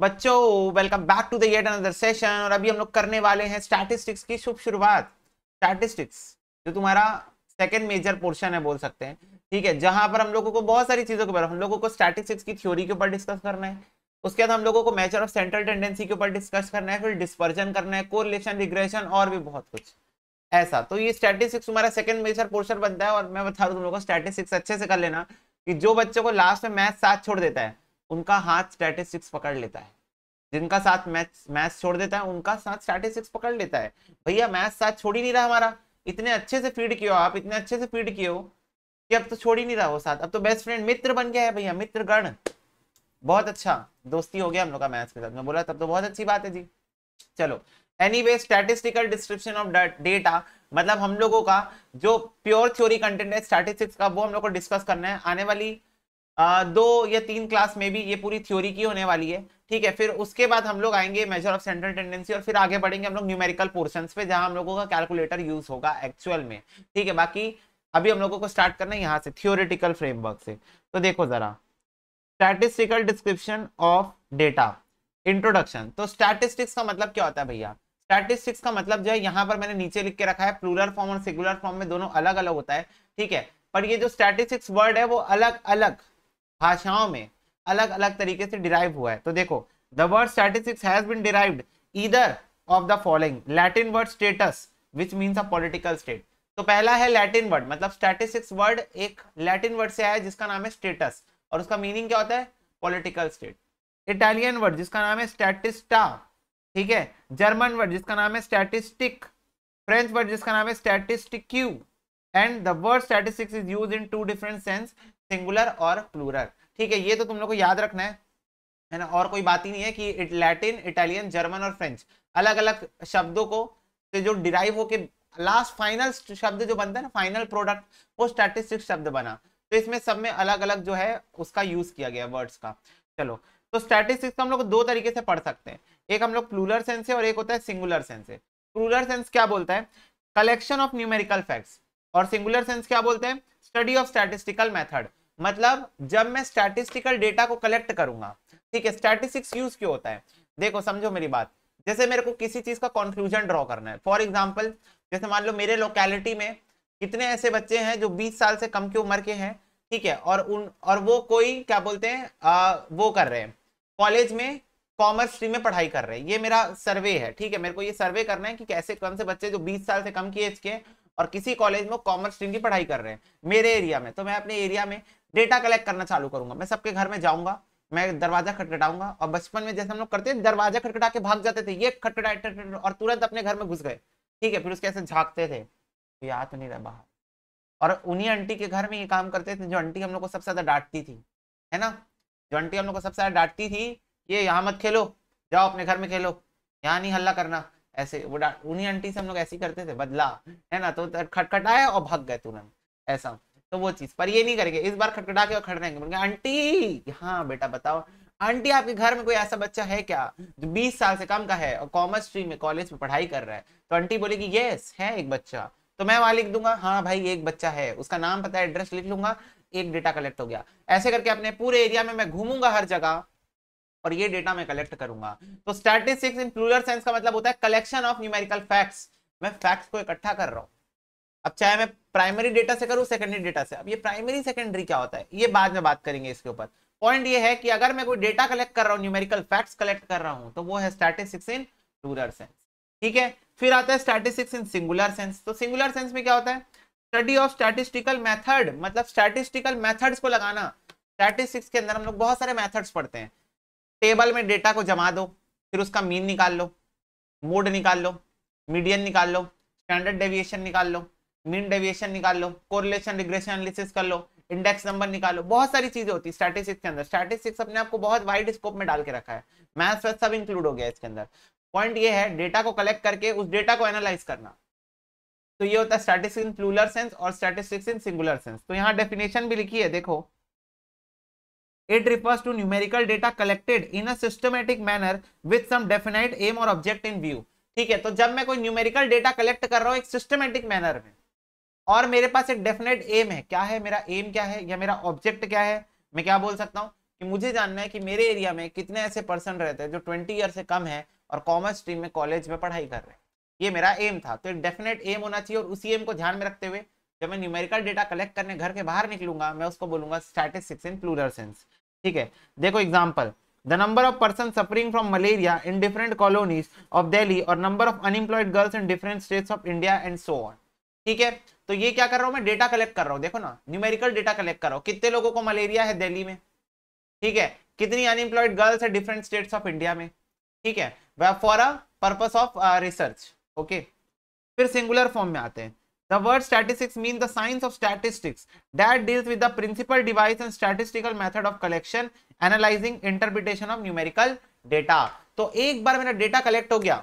बच्चों welcome back to the येट another session और अभी हम लोग करने वाले हैं स्टैटिस्टिक्स की शुभ शुरुआत स्टैटिस्टिक्स जो तुम्हारा सेकेंड मेजर पोर्शन है बोल सकते हैं ठीक है जहां पर हम लोगों को बहुत सारी चीजों के बारे में हम लोगों को स्टैटिस्टिक्स की थ्योरी के ऊपर डिस्कस करना है उसके बाद हम लोगों को मेजर ऑफ सेंट्रल टेंडेंसी के ऊपर डिस्कस करना है फिर डिस्पर्जन करना है कोरिलेशन रिग्रेशन और भी बहुत कुछ ऐसा तो ये स्टैटिस्टिक्स तुम्हारा सेकंड मेजर पोर्शन बनता है और मैं बता रहा हूँ तुम लोगों को स्टैटिस्टिक्स अच्छे से कर लेना कि जो बच्चों को लास्ट में मैथ साथ छोड़ देता है उनका हाथ स्टैटिस्टिक्स पकड़ लेता है जिनका साथ मैथ मैथ्स छोड़ देता है उनका साथ स्टैटिस्टिक्स पकड़ लेता है भैया मैथ्स साथ छोड़ ही नहीं रहा हमारा इतने अच्छे से फीड किया आप इतने अच्छे से फीड किए हो कि अब तो छोड़ ही नहीं रहा वो साथ अब तो बेस्ट फ्रेंड मित्र बन गया है भैया मित्र गण बहुत अच्छा दोस्ती हो गया हम लोग का मैथ्स के साथ मैं बोला तब तो बहुत अच्छी बात है जी चलो anyway statistical description of data मतलब हम लोगों का जो प्योर थ्योरी कंटेंट है स्टैटिस्टिक्स का वो हम लोग को डिस्कस करना है आने वाली दो या तीन क्लास में भी ये पूरी थ्योरी की होने वाली है ठीक है फिर उसके बाद हम लोग आएंगे मेजर ऑफ सेंट्रल टेंडेंसी और फिर आगे बढ़ेंगे हम लोग न्यूमेरिकल पोर्शन पे जहां हम लोगों का कैलकुलेटर यूज होगा एक्चुअल में ठीक है बाकी अभी हम लोगों को स्टार्ट करना है यहाँ से थियोरिटिकल फ्रेमवर्क से तो देखो जरा statistical description of data introduction तो स्टैटिस्टिक्स का मतलब क्या होता है भैया स्टैटिस्टिक्स का मतलब जो है यहाँ पर मैंने नीचे लिख के रखा है प्लूरल फॉर्म और सिगुलर फॉर्म में दोनों अलग अलग होता है ठीक है पर ये जो स्टैटिस्टिक्स वर्ड है वो अलग अलग भाषाओं में अलग अलग तरीके से डिराइव हुआ है तो देखो the word statistics has been derived either of the following Latin word status which means a political state तो पहला है लैटिन वर्ड मतलब स्टैटिस्टिक्स वर्ड एक लैटिन वर्ड से आया है जिसका नाम है स्टेटस और उसका मीनिंग क्या होता है पॉलिटिकल स्टेट इटालियन वर्ड जिसका नाम है स्टैटिस्टा ठीक है जर्मन वर्ड जिसका नाम है स्टैटिस्टिक फ्रेंच वर्ड जिसका नाम है statistique and the word statistics is use in two different sense singular और प्लूरल ठीक है ये तो तुम लोग को याद रखना है है ना और कोई बात ही नहीं है कि लैटिन इटालियन जर्मन और फ्रेंच अलग अलग शब्दों को से जो डिराइव होके लास्ट फाइनल शब्द जो बनता है ना फाइनल प्रोडक्ट वो स्टैटिस्टिक्स शब्द बना तो इसमें सब में अलग अलग जो है उसका यूज किया गया वर्ड्स का चलो तो स्टैटिस्टिक्स तो हम लोग दो तरीके से पढ़ सकते हैं एक हम लोग प्लूलर सेंस है और एक होता है सिंगुलर सेंस है प्लूलर सेंस क्या बोलता है कलेक्शन ऑफ न्यूमेरिकल फैक्ट्स और सिंगुलर सेंस क्या बोलते हैं स्टडी ऑफ स्टैटिस्टिकल मेथड मतलब जब मैं स्टैटिस्टिकल डेटा को कलेक्ट करूंगा ठीक है स्टैटिस्टिक्स यूज क्यों होता है देखो समझो मेरी बात जैसे मेरे को किसी चीज का कंक्लूजन ड्रॉ करना है फॉर एग्जांपल जैसे मान लो मेरे लोकेलिटी में कितने ऐसे बच्चे हैं जो 20 साल से कम की उम्र के हैं ठीक है और उन और वो कोई क्या बोलते हैं आ, वो कर रहे हैं कॉलेज में कॉमर्स स्ट्रीम में पढ़ाई कर रहे हैं ये मेरा सर्वे है ठीक है मेरे को ये सर्वे करना है कि कैसे कौन से बच्चे जो बीस साल से कम की एज के और किसी कॉलेज में कॉमर्स स्ट्रीम की पढ़ाई कर रहे हैं मेरे एरिया में तो मैं अपने एरिया में डेटा कलेक्ट करना चालू करूंगा मैं सबके घर में जाऊंगा मैं दरवाजा खटखटाऊंगा और बचपन में जैसे हम लोग करते दरवाजा खटखटा के भाग जाते थे ये खटखटा और तुरंत अपने घर में घुस गए ठीक है फिर उसके ऐसे झाँकते थे या याद तो नहीं रहा बाहर और उन्हीं आंटी के घर में ये काम करते थे जो आंटी हम लोग को सबसे ज्यादा डांटती थी है ना जो आंटी हम लोग को सबसे ज्यादा डांटती थी ये यहाँ मत खेलो जाओ अपने घर में खेलो यहाँ नहीं हल्ला करना ऐसे वो उन्हीं आंटी से हम लोग ऐसे करते थे बदला है ना तो खटखटाया और भाग गए तुरंत ऐसा तो वो चीज पर ये नहीं करेंगे इस बार खटखटा के खड़े रहेंगे बोलेंगे आंटी हाँ बेटा बताओ आंटी आपके घर में कोई ऐसा बच्चा है क्या जो 20 साल से कम का है और कॉमर्स स्ट्रीम में कॉलेज में पढ़ाई कर रहा है तो आंटी बोलेगी यस है एक बच्चा तो मैं वहां लिख दूंगा हाँ भाई एक बच्चा है उसका नाम पता है एड्रेस लिख लूंगा एक डेटा कलेक्ट हो गया ऐसे करके अपने पूरे एरिया में मैं घूमूंगा हर जगह और ये डेटा मैं कलेक्ट करूंगा तो स्टैटिस्टिक्स इन प्लूरल सेंस का मतलब होता है कलेक्शन ऑफ न्यूमेरिकल फैक्ट्स मैं फैक्ट्स को इकट्ठा कर रहा हूँ अब चाहे मैं प्राइमरी डेटा से करूँ सेकेंडरी डेटा से अब ये प्राइमरी सेकेंडरी क्या होता है ये बाद में बात करेंगे इसके ऊपर पॉइंट ये है कि अगर मैं कोई डेटा कलेक्ट कर रहा हूँ न्यूमेरिकल फैक्ट्स कलेक्ट कर रहा हूँ तो वो है स्टैटिस्टिक्स इन रूलर सेंस ठीक है फिर आता है स्टैटिस्टिक्स इन सिंगुलर सेंस तो सिंगुलर सेंस में क्या होता है स्टडी ऑफ स्टैटिस्टिकल मैथड मतलब स्टैटिस्टिकल मैथड्स को लगाना स्टैटिस्टिक्स के अंदर हम लोग बहुत सारे मैथड्स पढ़ते हैं टेबल में डेटा को जमा दो फिर उसका मीन निकाल लो मोड निकाल लो मीडियन निकाल लो स्टैंडर्ड डेविएशन निकाल लो मीन डेविएशन निकाल लो कोरिलेशन रिग्रेशन एनालिसिस कर लो इंडेक्स नंबर निकालो बहुत सारी चीजें होती है स्टैटिस्टिक्स के अंदर स्टैटिस्टिक्स अपने आपको बहुत वाइड स्कोप में डाल के रखा है मैथ्स वैथ सब इंक्लूड हो गया इसके अंदर पॉइंट ये है डेटा को कलेक्ट करके उस डेटा को एनालाइज करना तो ये होता है स्टैटिस्टिक्स इन प्लूलर सेंस और स्टैटिस्टिक्स इन सिंगुलर सेंस तो यहाँ डेफिनेशन भी लिखी है देखो it refers to numerical data collected in a systematic manner with some definite aim और ऑब्जेक्ट इन व्यू ठीक है तो जब मैं कोई न्यूमेरिकल डेटा कलेक्ट कर रहा हूँ एक सिस्टमेटिक मैनर में और मेरे पास एक डेफिनेट एम है क्या है मेरा एम क्या है या मेरा ऑब्जेक्ट क्या है मैं क्या बोल सकता हूँ कि मुझे जानना है कि मेरे एरिया में कितने ऐसे पर्सन रहते हैं जो ट्वेंटी ईयर से कम है और कॉमर्स स्ट्रीम में कॉलेज में पढ़ाई कर रहे हैं ये मेरा एम था तो एक डेफिनेट एम होना चाहिए और उसी एम को ध्यान में रखते हुए जब मैं न्यूमेरिकल डेटा कलेक्ट करने घर के बाहर निकलूंगा मैं उसको बोलूंगा स्टैटिस्टिक्स इन प्लूरल सेंस ठीक है देखो example the number of person suffering from malaria in different colonies of Delhi और number of unemployed girls in different states of India and so on ठीक है तो ये क्या कर रहा हूं मैं डेटा कलेक्ट कर रहा हूं देखो ना न्यूमेरिकल डेटा कलेक्ट कर रहा हूं कितने लोगों को मलेरिया है दिल्ली में ठीक है कितनी अनएम्प्लॉयड गर्ल्स है डिफरेंट स्टेट्स ऑफ इंडिया में ठीक है for a purpose of research okay फिर सिंगुलर फॉर्म में आते हैं The word statistics means the science of statistics that deals with the principal device and statistical method of collection, analyzing, interpretation of numerical data. तो एक बार मेरा data collect हो गया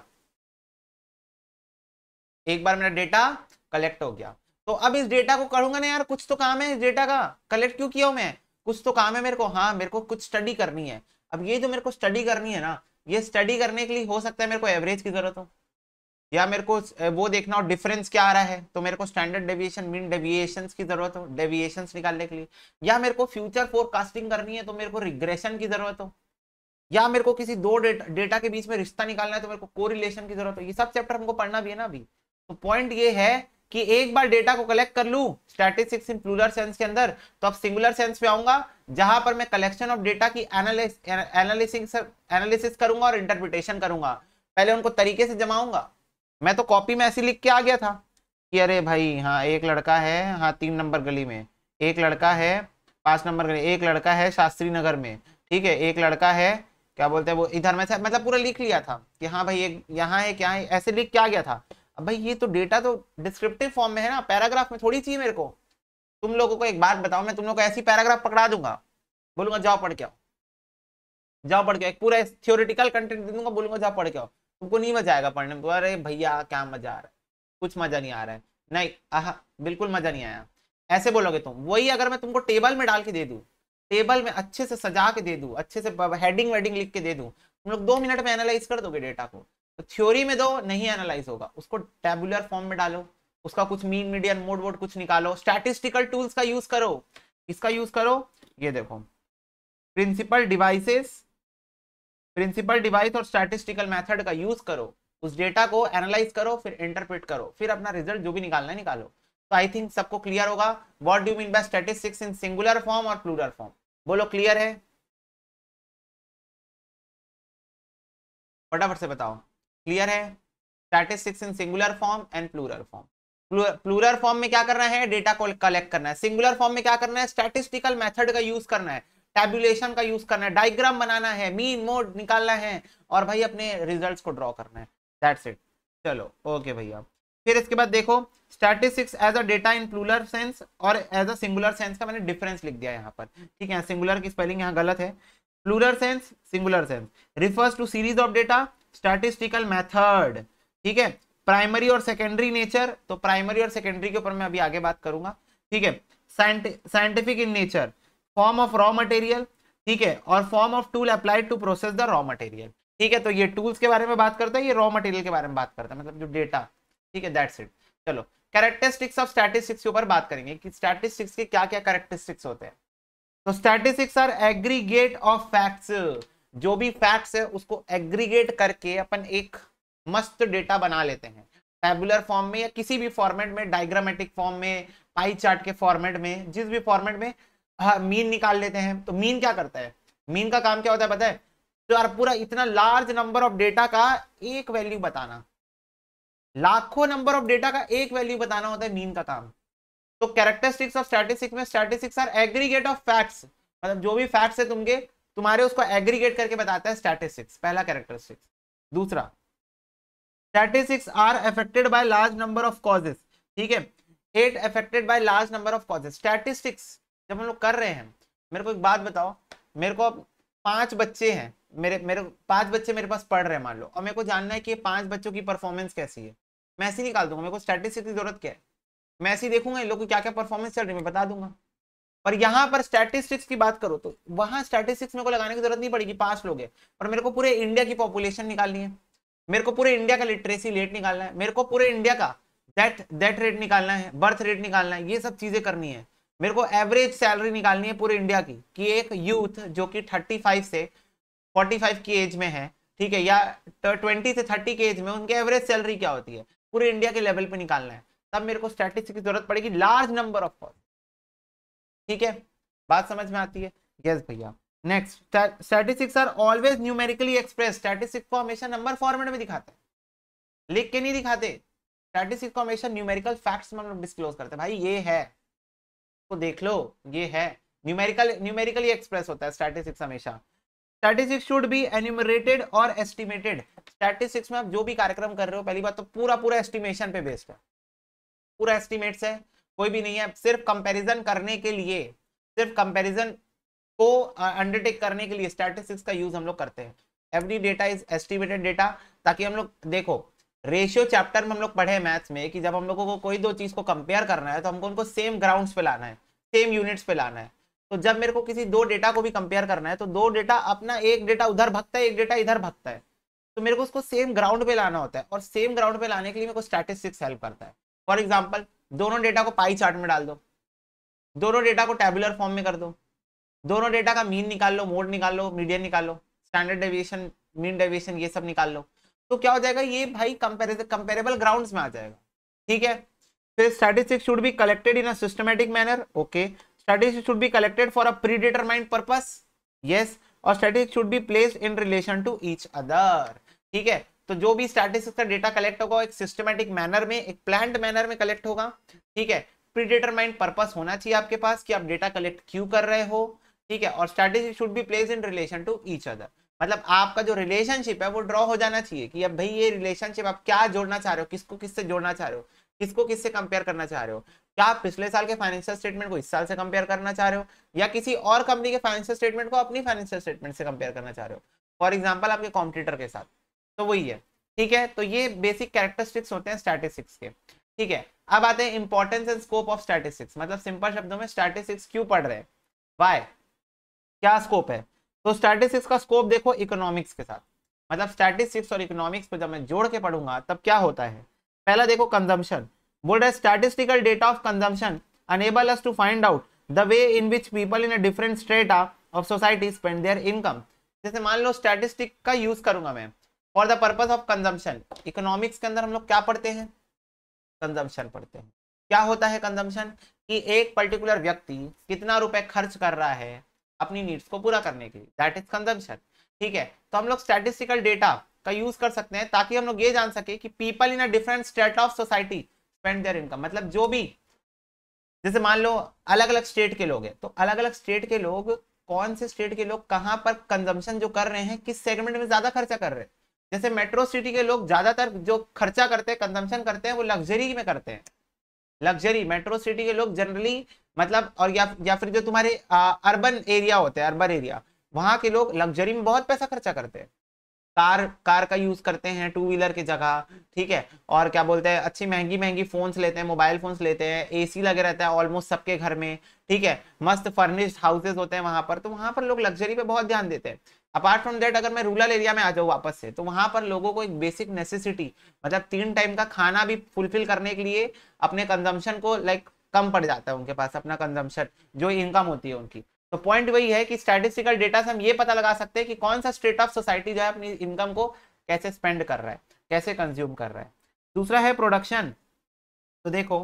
एक बार मेरा डेटा कलेक्ट हो गया तो अब इस डेटा को करूंगा ना यार कुछ तो काम है इस डेटा का कलेक्ट क्यों किया हूं मैं कुछ तो काम है मेरे को हाँ मेरे को कुछ स्टडी करनी है अब ये जो मेरे को स्टडी करनी है ना ये स्टडी करने के लिए हो सकता है मेरे को एवरेज की जरूरत हो या मेरे को वो देखना हो डिफरेंस क्या आ रहा है तो मेरे को स्टैंडर्ड डेविएशन मीन डेविएशन की जरूरत हो डेविएशन निकालने के लिए या मेरे को फ्यूचर फोरकास्टिंग करनी है तो मेरे को रिग्रेशन की जरूरत हो या मेरे को किसी दो डेटा डेटा के बीच में रिश्ता निकालना है तो मेरे को कोरिलेशन की जरूरत हो ये सब चैप्टर हमको पढ़ना भी है ना अभी तो पॉइंट ये है कि एक बार डेटा को कलेक्ट कर लू स्टैटिस्टिक्स इन प्लूलर सेंस के अंदर तो अब सिंगुलर सेंस में आऊंगा जहां पर मैं कलेक्शन ऑफ डेटा की एनालिसिस करूंगा और इंटरप्रिटेशन करूंगा पहले उनको तरीके से जमाऊंगा मैं तो कॉपी में ऐसे लिख के आ गया था कि अरे भाई हाँ एक लड़का है हाँ तीन नंबर गली में एक लड़का है पांच नंबर गली एक लड़का है शास्त्री नगर में ठीक है एक लड़का है क्या बोलते हैं वो इधर में से मतलब पूरा लिख लिया था कि हाँ भाई एक यहाँ है क्या है ऐसे लिख क्या गया था अब भाई ये तो डेटा तो डिस्क्रिप्टिव फॉर्म में है ना पैराग्राफ में थोड़ी चाहिए मेरे को तुम लोगों को एक बात बताओ मैं तुम लोग को ऐसी पैराग्राफ पकड़ा दूंगा बोलूंगा जाओ पढ़ के आओ जाओ पढ़ के एक पूरा थियोरिटिकल कंटेंट दे दूंगा बोलूंगा जाओ पढ़ के आओ तुमको नहीं मजा आएगा पढ़ने में अरे भैया क्या मजा आ रहा है कुछ मजा नहीं आ रहा है नहीं आह बिल्कुल मजा नहीं आया ऐसे बोलोगे तुम वही अगर मैं तुमको टेबल में डाल के दे दूँ टेबल में अच्छे से सजा के दे दूँ अच्छे से हेडिंग वेडिंग लिख के दे दूँ तुम लोग दो मिनट में एनालाइज कर दोगे डेटा को थ्योरी तो में दो तो नहीं एनालाइज होगा उसको टेबुलर फॉर्म में डालो उसका कुछ मीन मीडियन मोड वोड कुछ निकालो स्टैटिस्टिकल टूल्स का यूज करो इसका यूज करो ये देखो प्रिंसिपल डिवाइसेस प्रिंसिपल डिवाइस और स्टैटिस्टिकल मेथड का यूज करो उस डेटा को एनालाइज करो फिर इंटरप्रेट करो फिर अपना रिजल्ट जो भी निकालना है निकालो तो आई थिंक सबको क्लियर होगा what do mean by statistics in singular form और प्लूरल फॉर्म बोलो क्लियर है फटाफट से बताओ क्लियर है statistics in singular form and plural form plural form में क्या करना है डेटा को कलेक्ट करना है सिंगुलर फॉर्म में क्या करना है स्टैटिस्टिकल मेथड का यूज करना है टेबुलेशन का यूज करना है डायग्राम बनाना है मीन मोड निकालना है और भाई अपने रिजल्ट्स को ड्रॉ करना है दैट्स इट चलो ओके भैया फिर इसके बाद देखो statistics as a data in plural sense और एज अ सिंगुलर सेंस का मैंने डिफरेंस लिख दिया यहाँ पर ठीक है सिंगुलर की स्पेलिंग यहाँ गलत है plural sense singular sense refers to series of data statistical method ठीक है प्राइमरी और सेकेंडरी नेचर तो प्राइमरी और सेकेंडरी के ऊपर मैं अभी आगे बात करूंगा ठीक है scientific in nature form of raw material ठीक है और form of tool applied to process the raw material ठीक है तो ये टूल्स के बारे में बात करता है ये रॉ मटेरियल के बारे में बात करता है मतलब जो डेटा ठीक है दैट्स इट चलो कैरेक्टरिस्टिक्स ऑफ स्टैटिस्टिक्स के ऊपर बात करेंगे कि स्टैटिस्टिक्स के क्या क्या कैरेक्टरिस्टिक्स होते हैं तो statistics are aggregate of facts जो भी फैक्ट्स है उसको एग्रीगेट करके अपन एक मस्त डेटा बना लेते हैं टेबुलर फॉर्म में या किसी भी फॉर्मेट में डायग्रामेटिक फॉर्म में पाई चार्ट के फॉर्मेट में जिस भी फॉर्मेट में मीन हाँ, निकाल लेते हैं तो मीन क्या करता है मीन का काम क्या होता है पता है तो यार पूरा इतना लार्ज नंबर ऑफ डेटा का एक वैल्यू बताना लाखों नंबर ऑफ डेटा का एक वैल्यू बताना होता है मीन का काम तो कैरेक्टरिस्टिक्स ऑफ स्टैटिस्टिक्स में statistics are aggregate of facts मतलब जो भी फैक्ट्स है तुमके तुम्हारे उसको एग्रीगेट करके बताता है स्टैटिस्टिक्स पहला कैरेक्टरिस्टिक्स दूसरा statistics are affected by large number of causes ठीक है at affected by large number of causes statistics जब हम लोग कर रहे हैं मेरे को एक बात बताओ मेरे को पांच बच्चे हैं मेरे मेरे पांच बच्चे मेरे पास पढ़ रहे हैं मान लो और मेरे को जानना है कि पांच बच्चों की परफॉर्मेंस कैसी है मैं ऐसे निकाल दूंगा मेरे को स्टैटिस्टिक्स की जरूरत क्या है मैं ऐसे देखूंगा इन लोगों की क्या क्या परफॉर्मेंस चल रही है मैं बता दूंगा पर यहाँ पर स्टैटिस्टिक्स की बात करो तो वहां स्टैटिस्टिक्स मेरे को लगाने की जरूरत नहीं पड़ेगी पांच लोग है पर मेरे को पूरे इंडिया की पॉपुलेशन निकालनी है मेरे को पूरे इंडिया का लिटरेसी रेट निकालना है मेरे को पूरे इंडिया का डेथ डेथ रेट निकालना है बर्थ रेट निकालना है ये सब चीजें करनी है मेरे को एवरेज सैलरी निकालनी है पूरे इंडिया की कि एक यूथ जो कि 35 से 45 की एज में है ठीक है या 20 से 30 की एज में उनके एवरेज सैलरी क्या होती है पूरे इंडिया के लेवल पे निकालना है तब मेरे को स्टैटिस्टिक्स की जरूरत पड़ेगी लार्ज नंबर ऑफ कॉल ठीक है बात समझ में आती है यस भैया next statistics are always numerically express statistics को हमेशा नंबर फॉर्मेट में दिखाते हैं लिख के नहीं दिखाते स्टैटिस्टिक्स को हमेशा न्यूमेरिकल फैक्ट्स में डिस्क्लोज करते हैं भाई ये है तो देख लो ये है न्यूमेरिकल न्यूमेरिकली एक्सप्रेस होता है स्टैटिस्टिक्स हमेशा स्टैटिस्टिक्स शुड बी एन्यूमरेटेड और एस्टिमेटेड स्टैटिस्टिक्स में आप जो भी कार्यक्रम कर रहे हो पहली बात तो पूरा पूरा एस्टिमेशन पे बेस्ड है पूरा एस्टिमेट्स है कोई भी नहीं है सिर्फ कंपैरिजन करने के लिए सिर्फ कंपैरिजन को अंडरटेक करने के लिए स्टैटिस्टिक्स का यूज हम लोग करते हैं every data is estimated data ताकि हम लोग देखो रेशियो चैप्टर में हम लोग पढ़े मैथ्स में कि जब हम लोगों को कोई दो चीज को कंपेयर करना है तो हमको उनको सेम ग्राउंड पे लाना है सेम यूनिट्स पे लाना है तो जब मेरे को किसी दो डेटा को भी कंपेयर करना है तो दो डेटा अपना एक डेटा उधर भगता है एक डेटा इधर भगता है तो मेरे को उसको सेम ग्राउंड पे लाना होता है और सेम ग्राउंड पे लाने के लिए मेरे को स्टैटिस्टिक्स हेल्प करता है फॉर एग्जाम्पल दोनों डेटा को पाई चार्ट में डाल दो दोनों डेटा को टेबुलर फॉर्म में कर दो दोनों डेटा का मीन निकाल लो मोड निकाल लो मीडियम निकाल लो स्टैंडर्ड डेविएशन मीन डेविएशन ये सब निकाल लो तो क्या हो जाएगा ये भाई कंपेरेबल ग्राउंड्स में आ जाएगा ठीक है फिर statistics should be collected in a systematic manner okay statistics should be collected for a predetermined purpose yes और statistics should be place in relation to each other ठीक है तो जो भी स्टैटिस्टिक्स का डेटा कलेक्ट होगा एक systematic manner में एक प्लान मैनर में कलेक्ट होगा ठीक है प्रीडिटरमाइंड पर्पस होना चाहिए आपके पास कि आप डेटा कलेक्ट क्यों कर रहे हो ठीक है और strategy should be place in relation to each other मतलब आपका जो रिलेशनशिप है वो ड्रॉ हो जाना चाहिए कि अब भाई ये रिलेशनशिप आप क्या जोड़ना चाह रहे हो किसको किससे जोड़ना चाह रहे हो किसको किससे कंपेयर करना चाह रहे हो क्या आप पिछले साल के फाइनेंशियल स्टेटमेंट को इस साल से कंपेयर करना चाह रहे हो या किसी और कंपनी के फाइनेंशियल स्टेटमेंट को अपनी फाइनेंशियल स्टेटमेंट से कंपेयर करना चाह रहे हो फॉर एग्जाम्पल आपके कॉम्पिटिटर के साथ तो वही है ठीक है तो ये बेसिक कैरेक्टरिस्टिक्स होते हैं स्टैटिस्टिक्स के ठीक है अब आते हैं importance and scope of statistics मतलब सिंपल शब्दों में स्टैटिस्टिक्स क्यों पढ़ रहे हैं वाई क्या स्कोप है तो स्टैटिस्टिक्स का स्कोप देखो इकोनॉमिक्स के साथ मतलब स्टैटिस्टिक्स और इकोनॉमिक्स को जब मैं जोड़ के पढ़ूंगा तब क्या होता है पहला देखो कंजम्पशन बोल रहे statistical data of consumption enable us to find out the way in which people in a different strata of society spend their income जैसे मान लो स्टैटिस्टिक का यूज करूंगा मैं for the purpose of consumption economics के अंदर हम लोग क्या पढ़ते हैं कंजम्पन पढ़ते हैं क्या होता है कंजम्पन कि एक पर्टिकुलर व्यक्ति कितना रुपए खर्च कर रहा है अपनी नीड्स को पूरा करने के लिए दैट इज कंजम्पन ठीक है तो हम लोग स्टैटिस्टिकल डेटा का यूज कर सकते हैं ताकि हम लोग ये जान सके कि people in a different state of society spend their income मतलब जो भी जैसे मान लो अलग अलग स्टेट के लोग हैं तो अलग अलग स्टेट के लोग कौन से स्टेट के लोग कहाँ पर कंजम्पशन जो कर रहे हैं किस सेगमेंट में ज्यादा खर्चा कर रहे हैं जैसे मेट्रो सिटी के लोग ज़्यादातर जो खर्चा करते हैं कंजम्पशन करते हैं वो लग्जरी में करते हैं लग्जरी मेट्रो सिटी के लोग जनरली मतलब और या या फिर जो तुम्हारे अर्बन एरिया होते हैं अर्बन एरिया वहाँ के लोग लग्जरी में बहुत पैसा खर्चा करते हैं कार कार का यूज करते हैं टू व्हीलर की जगह ठीक है और क्या बोलते हैं अच्छी महंगी महंगी फोन्स लेते हैं मोबाइल फोन्स लेते हैं एसी लगे रहता है ऑलमोस्ट सबके घर में ठीक है मस्त फर्निश्ड हाउसेज होते हैं वहां पर तो वहां पर लोग लग्जरी पे बहुत ध्यान देते हैं अपार्ट फ्रॉम देट अगर मैं रूरल एरिया में आ जाऊँ वापस से तो वहाँ पर लोगों को एक बेसिक नेसेसिटी मतलब तीन टाइम का खाना भी फुलफिल करने के लिए अपने कंजम्पशन को लाइक कम पड़ जाता है उनके पास अपना कंजम्पशन जो इनकम होती है उनकी तो पॉइंट वही है कि स्टैटिस्टिकल डेटा से हम ये पता लगा सकते हैं कि कौन सा स्टेट ऑफ सोसाइटी जो है अपनी इनकम को कैसे स्पेंड कर रहा है कैसे कंज्यूम कर रहा है दूसरा है प्रोडक्शन तो देखो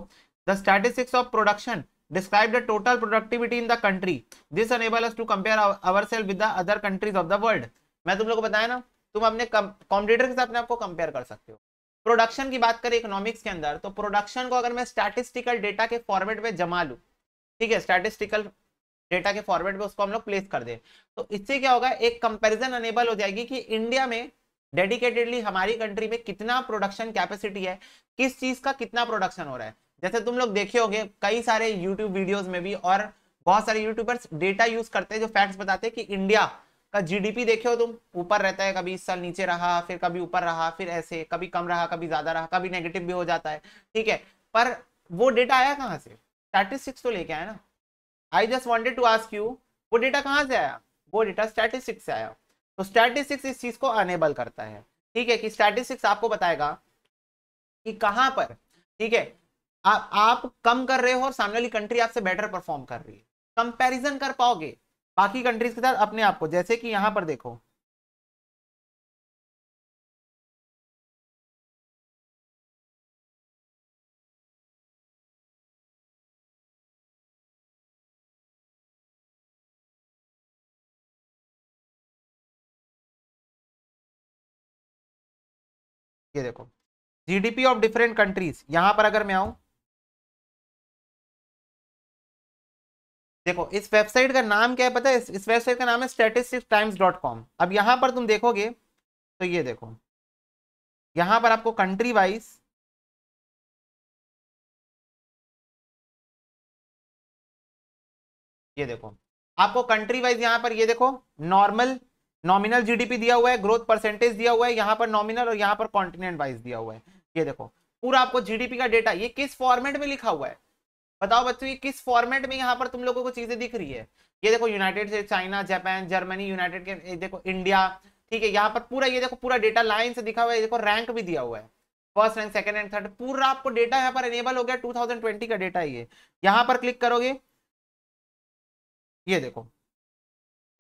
the statistics of production describe the total productivity in the country this enable us to compare our, ourselves with the other countries of the world मैं तुम लोग को बताया ना तुम अपने कॉम्पिटिटर के साथ अपने आपको कंपेयर कर सकते हो प्रोडक्शन की बात करें इकोनॉमिक्स के अंदर तो प्रोडक्शन को अगर मैं स्टैटिस्टिकल डेटा के फॉर्मेट में जमा लूँ ठीक है स्टैटिस्टिकल डेटा के फॉर्मेट में उसको हम लोग प्लेस कर दें तो इससे क्या होगा एक कंपेरिजन अनेबल हो जाएगी कि इंडिया में डेडिकेटेडली हमारी कंट्री में कितना प्रोडक्शन कैपेसिटी है किस चीज का कितना प्रोडक्शन हो रहा है जैसे तुम लोग देखे होगे कई सारे यूट्यूब वीडियोस में भी और बहुत सारे यूट्यूबर्स डेटा यूज करते हैं जो फैक्ट्स बताते हैं कि इंडिया का जीडीपी देखे हो तुम ऊपर रहता है कभी इस साल नीचे रहा फिर कभी ऊपर रहा फिर ऐसे कभी कम रहा कभी ज्यादा रहा कभी नेगेटिव भी हो जाता है ठीक है पर वो डेटा आया कहाँ से स्टैटिस्टिक्स तो लेके आया ना I just wanted to ask you वो डेटा कहाँ से आया वो डेटा स्टैटिस्टिक्स से आया तो स्टैटिस्टिक्स इस चीज को अनेबल करता है ठीक है कि स्टैटिस्टिक्स आपको बताएगा कि कहाँ पर ठीक है आप आप कम कर रहे हो और सामने वाली कंट्री आपसे बेटर परफॉर्म कर रही है कंपैरिजन कर पाओगे बाकी कंट्रीज के साथ अपने आप को जैसे कि यहां पर देखो ये देखो जीडीपी ऑफ डिफरेंट कंट्रीज यहां पर अगर मैं आऊं देखो इस वेबसाइट का नाम क्या है पता है इस, इस वेबसाइट का नाम है स्टेटिस्टिक्स टाइम्स डॉट कॉम अब यहाँ पर तुम देखोगे तो ये देखो यहाँ पर आपको कंट्री वाइज ये देखो आपको कंट्री वाइज यहाँ पर ये देखो नॉर्मल नॉमिनल जीडीपी दिया हुआ है ग्रोथ परसेंटेज दिया हुआ है यहाँ पर नॉमिनल और यहाँ पर कॉन्टिनेंट वाइज दिया हुआ है ये देखो पूरा आपको जीडीपी का डेटा ये किस फॉर्मेट में लिखा हुआ है बताओ बच्चों ये किस फॉर्मेट में यहाँ पर तुम लोगों को चीजें दिख रही है ये देखो United State China Japan Germany United देखो इंडिया ठीक है यहाँ पर पूरा ये देखो पूरा डेटा लाइन से दिखा हुआ है देखो रैंक भी दिया हुआ है first rank second rank third पूरा आपको डेटा यहाँ पर एनेबल हो गया टू का डेटा ये यहाँ पर क्लिक करोगे ये देखो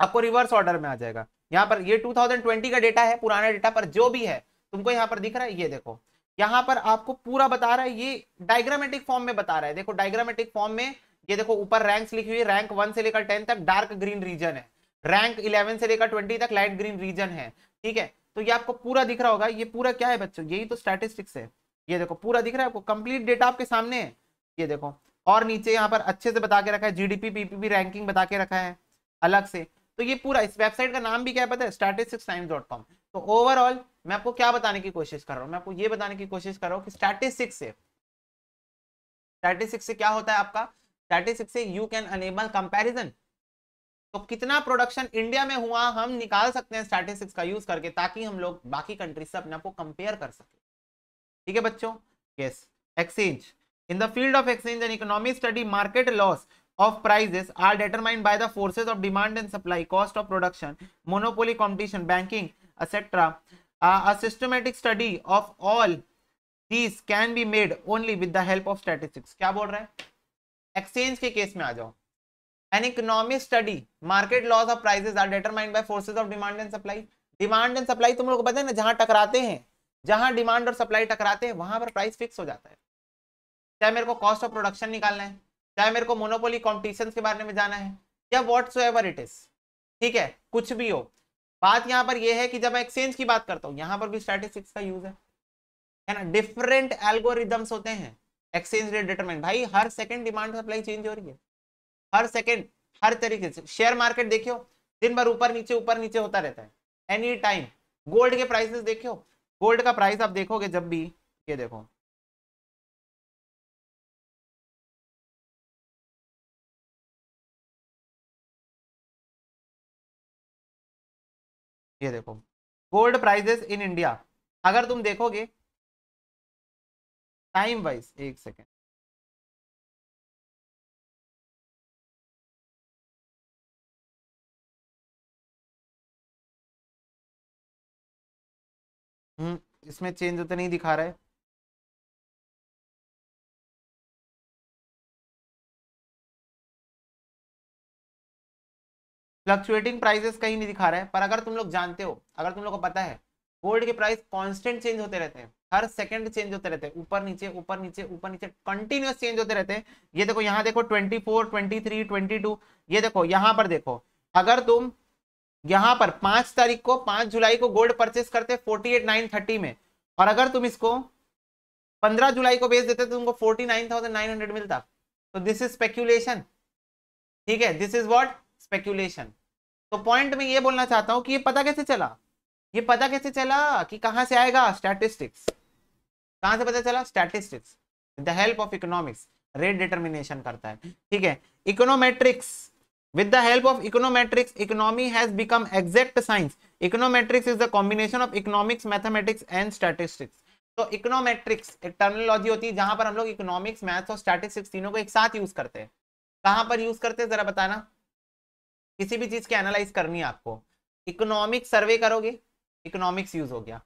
आपको रिवर्स ऑर्डर में आ जाएगा यहाँ पर ये 2020 का डेटा है पुराना डेटा पर जो भी है तुमको यहाँ पर दिख रहा है ये देखो यहां पर आपको पूरा बता रहा है ये डायग्रामेटिक फॉर्म में बता रहा है देखो डायग्रामेटिक फॉर्म में ये देखो ऊपर रैंक्स लिखी हुई रैंक वन से लेकर टेन तक डार्क ग्रीन रीजन है रैंक इलेवन से लेकर ट्वेंटी तक लाइट ग्रीन रीजन है ठीक है तो ये आपको पूरा दिख रहा होगा ये पूरा क्या है बच्चों यही तो स्टैटिस्टिक्स है ये देखो पूरा दिख रहा है आपको कंप्लीट डेटा आपके सामने है ये देखो और नीचे यहाँ पर अच्छे से बता के रखा है जीडीपी पीपीपी रैंकिंग बता के रखा है अलग से तो ये पूरा इस वेबसाइट का नाम भी क्या पता है स्टैटिस्टिक्स टाइम्स डॉट कॉम तो ओवरऑल मैं आपको क्या बताने की कोशिश कर रहा हूँ मैं आपको ये बताने की कोशिश कर रहा हूँ कि स्टैटिस्टिक्स से स्टैटिस्टिक्स से क्या होता है आपका स्टैटिस्टिक्स से यू कैन अनेबल कंपैरिजन तो कितना प्रोडक्शन इंडिया में हुआ हम निकाल सकते हैं स्टैटिस्टिक्स का यूज करके ताकि हम लोग बाकी कंट्रीज से अपने आपको कंपेयर कर सके ठीक है बच्चों yes exchange in the field of exchange and economic study market laws of prices are determined by the forces of demand and supply cost of production monopoly competition banking etc. Uh, a systematic study of all these can be made only with the help of statistics. क्या बोल रहे हैं exchange के case में आ जाओ an economic study market laws of prices are determined by forces of demand and supply demand and supply तुम लोग को पता है ना जहां टकराते हैं जहां डिमांड और सप्लाई टकराते हैं वहां पर प्राइस फिक्स हो जाता है चाहे मेरे को कॉस्ट ऑफ प्रोडक्शन निकालना है चाहे मेरे को मोनोपोली कॉम्पिटिशन के बारे में जाना है या वॉट एवर इट इज ठीक है कुछ भी हो बात यहां पर यह है कि जब मैं एक्सचेंज की बात करता हूं यहां पर भी स्टैटिस्टिक्स का यूज है है ना डिफरेंट एल्गोरिदम्स होते हैं एक्सचेंज रेट डिटरमाइन भाई हर सेकंड डिमांड सप्लाई चेंज हो रही है हर सेकंड हर तरीके से शेयर मार्केट देखियो दिन भर ऊपर नीचे ऊपर नीचे होता रहता है एनी टाइम गोल्ड के प्राइसेस देखियो गोल्ड का प्राइस आप देखोगे जब भी ये देखो ये देखो गोल्ड प्राइजेस इन इंडिया अगर तुम देखोगे टाइम वाइज एक सेकेंड हम्म, इसमें चेंज तो नहीं दिखा रहा है फ्लक्चुएटिंग प्राइसेस कहीं नहीं दिखा रहे हैं पर अगर तुम लोग जानते हो अगर तुम लोग को पता है गोल्ड के प्राइस कांस्टेंट चेंज होते रहते हैं हर सेकंड चेंज होते रहते हैं ऊपर नीचे ऊपर नीचे ऊपर नीचे कंटिन्यूस चेंज होते रहते हैं ये देखो यहाँ देखो 24 23 22 ये देखो यहाँ पर देखो अगर तुम यहाँ पर पांच तारीख को पांच जुलाई को गोल्ड परचेस करते फोर्टी एट नाइन थर्टी में और अगर तुम इसको पंद्रह जुलाई को बेच देते तो तुमको forty nine thousand nine hundred मिलता तो दिस इज स्पेक्यूलेशन ठीक है दिस इज वॉट स्पेक्यूलेशन तो पॉइंट में ये बोलना चाहता हूं कि ये पता कैसे चला ये पता कैसे चला कि कहां से आएगा स्टैटिस्टिक्स कहां से पता चला statistics the help of economics rate determination करता है ठीक है econometrics with the help of econometrics economy has become exact science econometrics is the combination of economics mathematics and statistics तो इकोनोमेट्रिक्स एक टर्मिनोलॉजी होती है जहां पर हम लोग इकोनॉमिक्स मैथ्स और स्टैटिस्टिक्स तीनों को एक साथ यूज करते हैं कहां पर यूज करते हैं जरा बताना किसी भी चीज की एनालाइज करनी है आपको इकोनॉमिक सर्वे करोगे इकोनॉमिक्स यूज हो गया